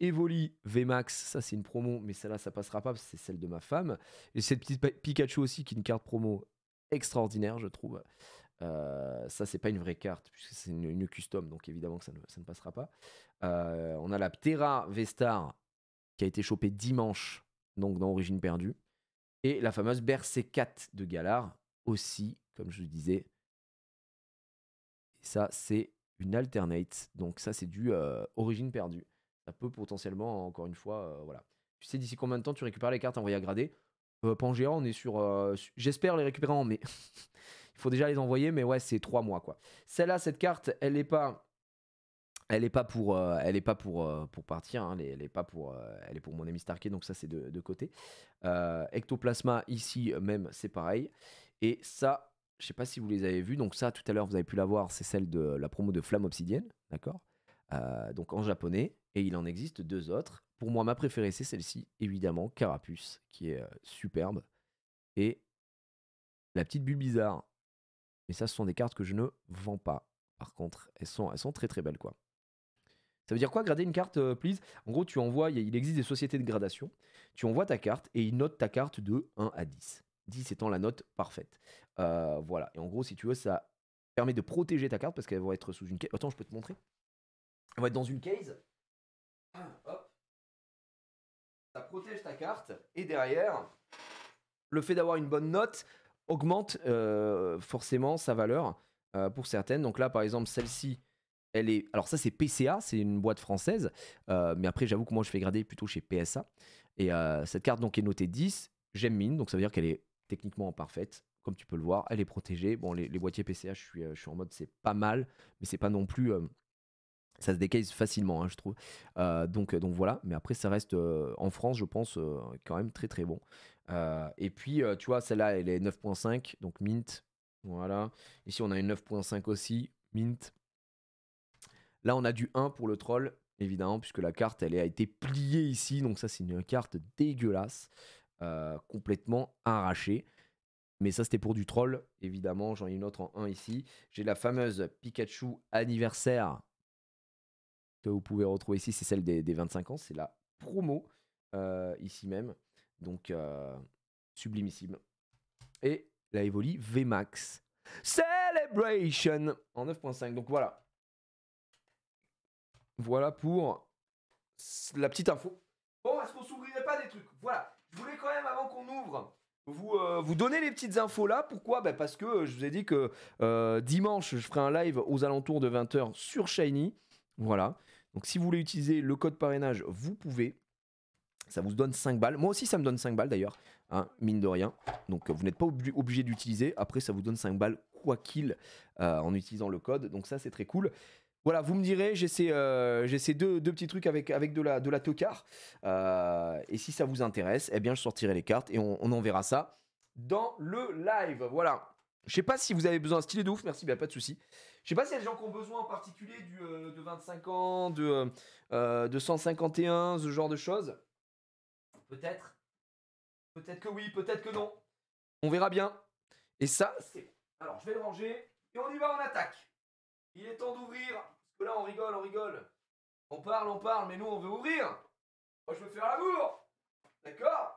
Evoli VMAX, ça c'est une promo, mais celle-là ça passera pas, parce que c'est celle de ma femme. Et cette petite Pikachu aussi, qui est une carte promo extraordinaire, je trouve. ça, c'est pas une vraie carte, puisque c'est une, custom, donc évidemment que ça ne, passera pas. on a la Ptera v qui a été chopée dimanche donc dans Origine perdue, et la fameuse 4 de Galar, aussi, comme je le disais. Et ça, c'est une alternate, donc ça, c'est du euh, Origine perdue. Ça peut potentiellement, encore une fois, euh, voilà. Tu sais d'ici combien de temps tu récupères les cartes envoyées à grader euh, on est sur. Euh, j'espère les récupérer en mai. Il faut déjà les envoyer, mais ouais, c'est trois mois quoi. Celle-là, cette carte, elle n'est pas elle est pas pour, euh, elle est pas pour, euh, pour partir. Hein, elle, est, pas pour, euh, elle est pour mon ami Starkey. Donc ça c'est de, côté. ectoplasma ici même c'est pareil. Et ça, je sais pas si vous les avez vus. Donc ça tout à l'heure vous avez pu la voir. C'est celle de la promo de Flamme Obsidienne, d'accord. donc en japonais. Et il en existe deux autres. Pour moi ma préférée c'est celle-ci évidemment Carapuce qui est superbe et la petite bulle bizarre. Mais ça ce sont des cartes que je ne vends pas. Par contre, elles sont, elles sont très très belles quoi. Ça veut dire quoi grader une carte, euh, please En gros, tu envoies, il existe des sociétés de gradation, tu envoies ta carte et ils notent ta carte de 1 à 10. 10 étant la note parfaite. Euh, voilà. Et en gros, si tu veux, ça permet de protéger ta carte parce qu'elle va être sous une case. Attends, je peux te montrer. Elle va être dans une case. Ah, ça protège ta carte. Et derrière, le fait d'avoir une bonne note augmente euh, forcément sa valeur pour certaines. Donc là, par exemple, celle-ci, est, alors ça c'est PCA, c'est une boîte française, euh, mais après j'avoue que moi je fais grader plutôt chez PSA. Et euh, cette carte donc est notée 10, j'aime mine, donc ça veut dire qu'elle est techniquement parfaite, comme tu peux le voir, elle est protégée. Bon les, boîtiers PCA, je suis, euh, je suis en mode c'est pas mal, mais c'est pas non plus... ça se décaisse facilement, hein, je trouve. donc, donc voilà, mais après ça reste en France, je pense, quand même très très bon. et puis, tu vois, celle-là, elle est 9.5, donc Mint. Voilà. Ici, on a une 9.5 aussi, Mint. Là, on a du 1 pour le troll, évidemment, puisque la carte, elle a été pliée ici. Donc ça, c'est une carte dégueulasse, euh, complètement arrachée. Mais ça, c'était pour du troll, évidemment. J'en ai une autre en 1 ici. J'ai la fameuse Pikachu anniversaire que vous pouvez retrouver ici. C'est celle des, 25 ans. C'est la promo, euh, ici même. Donc, euh, sublimissime. Et la Evoli VMAX Celebration en 9.5. Donc voilà, voilà pour la petite info. Bon, est-ce qu'on s'ouvrirait pas des trucs Voilà, je voulais quand même, avant qu'on ouvre, vous, euh, vous donner les petites infos là. Pourquoi ben, Parce que euh, je vous ai dit que euh, dimanche, je ferai un live aux alentours de 20h sur Shiny. Voilà. Donc si vous voulez utiliser le code parrainage, vous pouvez. Ça vous donne 5 balles. Moi aussi, ça me donne 5 balles d'ailleurs, hein, mine de rien. Donc vous n'êtes pas obligé d'utiliser. Après, ça vous donne 5 balles quoi qu'il en utilisant le code. Donc ça, c'est très cool. Voilà, vous me direz, euh, j'ai ces, deux, deux, petits trucs avec, de la, de tocard. Euh, et si ça vous intéresse, eh bien, je sortirai les cartes et on, en verra ça dans le live. Voilà. Je sais pas si vous avez besoin de style de ouf, merci, bien bah, pas de souci. Je sais pas s'il y a des gens qui ont besoin en particulier euh, de 25 ans, de, 151, ce genre de choses. Peut-être. Peut-être que oui, peut-être que non. On verra bien. Et ça, c'est Alors, je vais le ranger et on y va, en attaque. Il est temps d'ouvrir. Parce que là, on rigole, on rigole. On parle, on parle, mais nous, on veut ouvrir. Moi, je veux faire l'amour. D'accord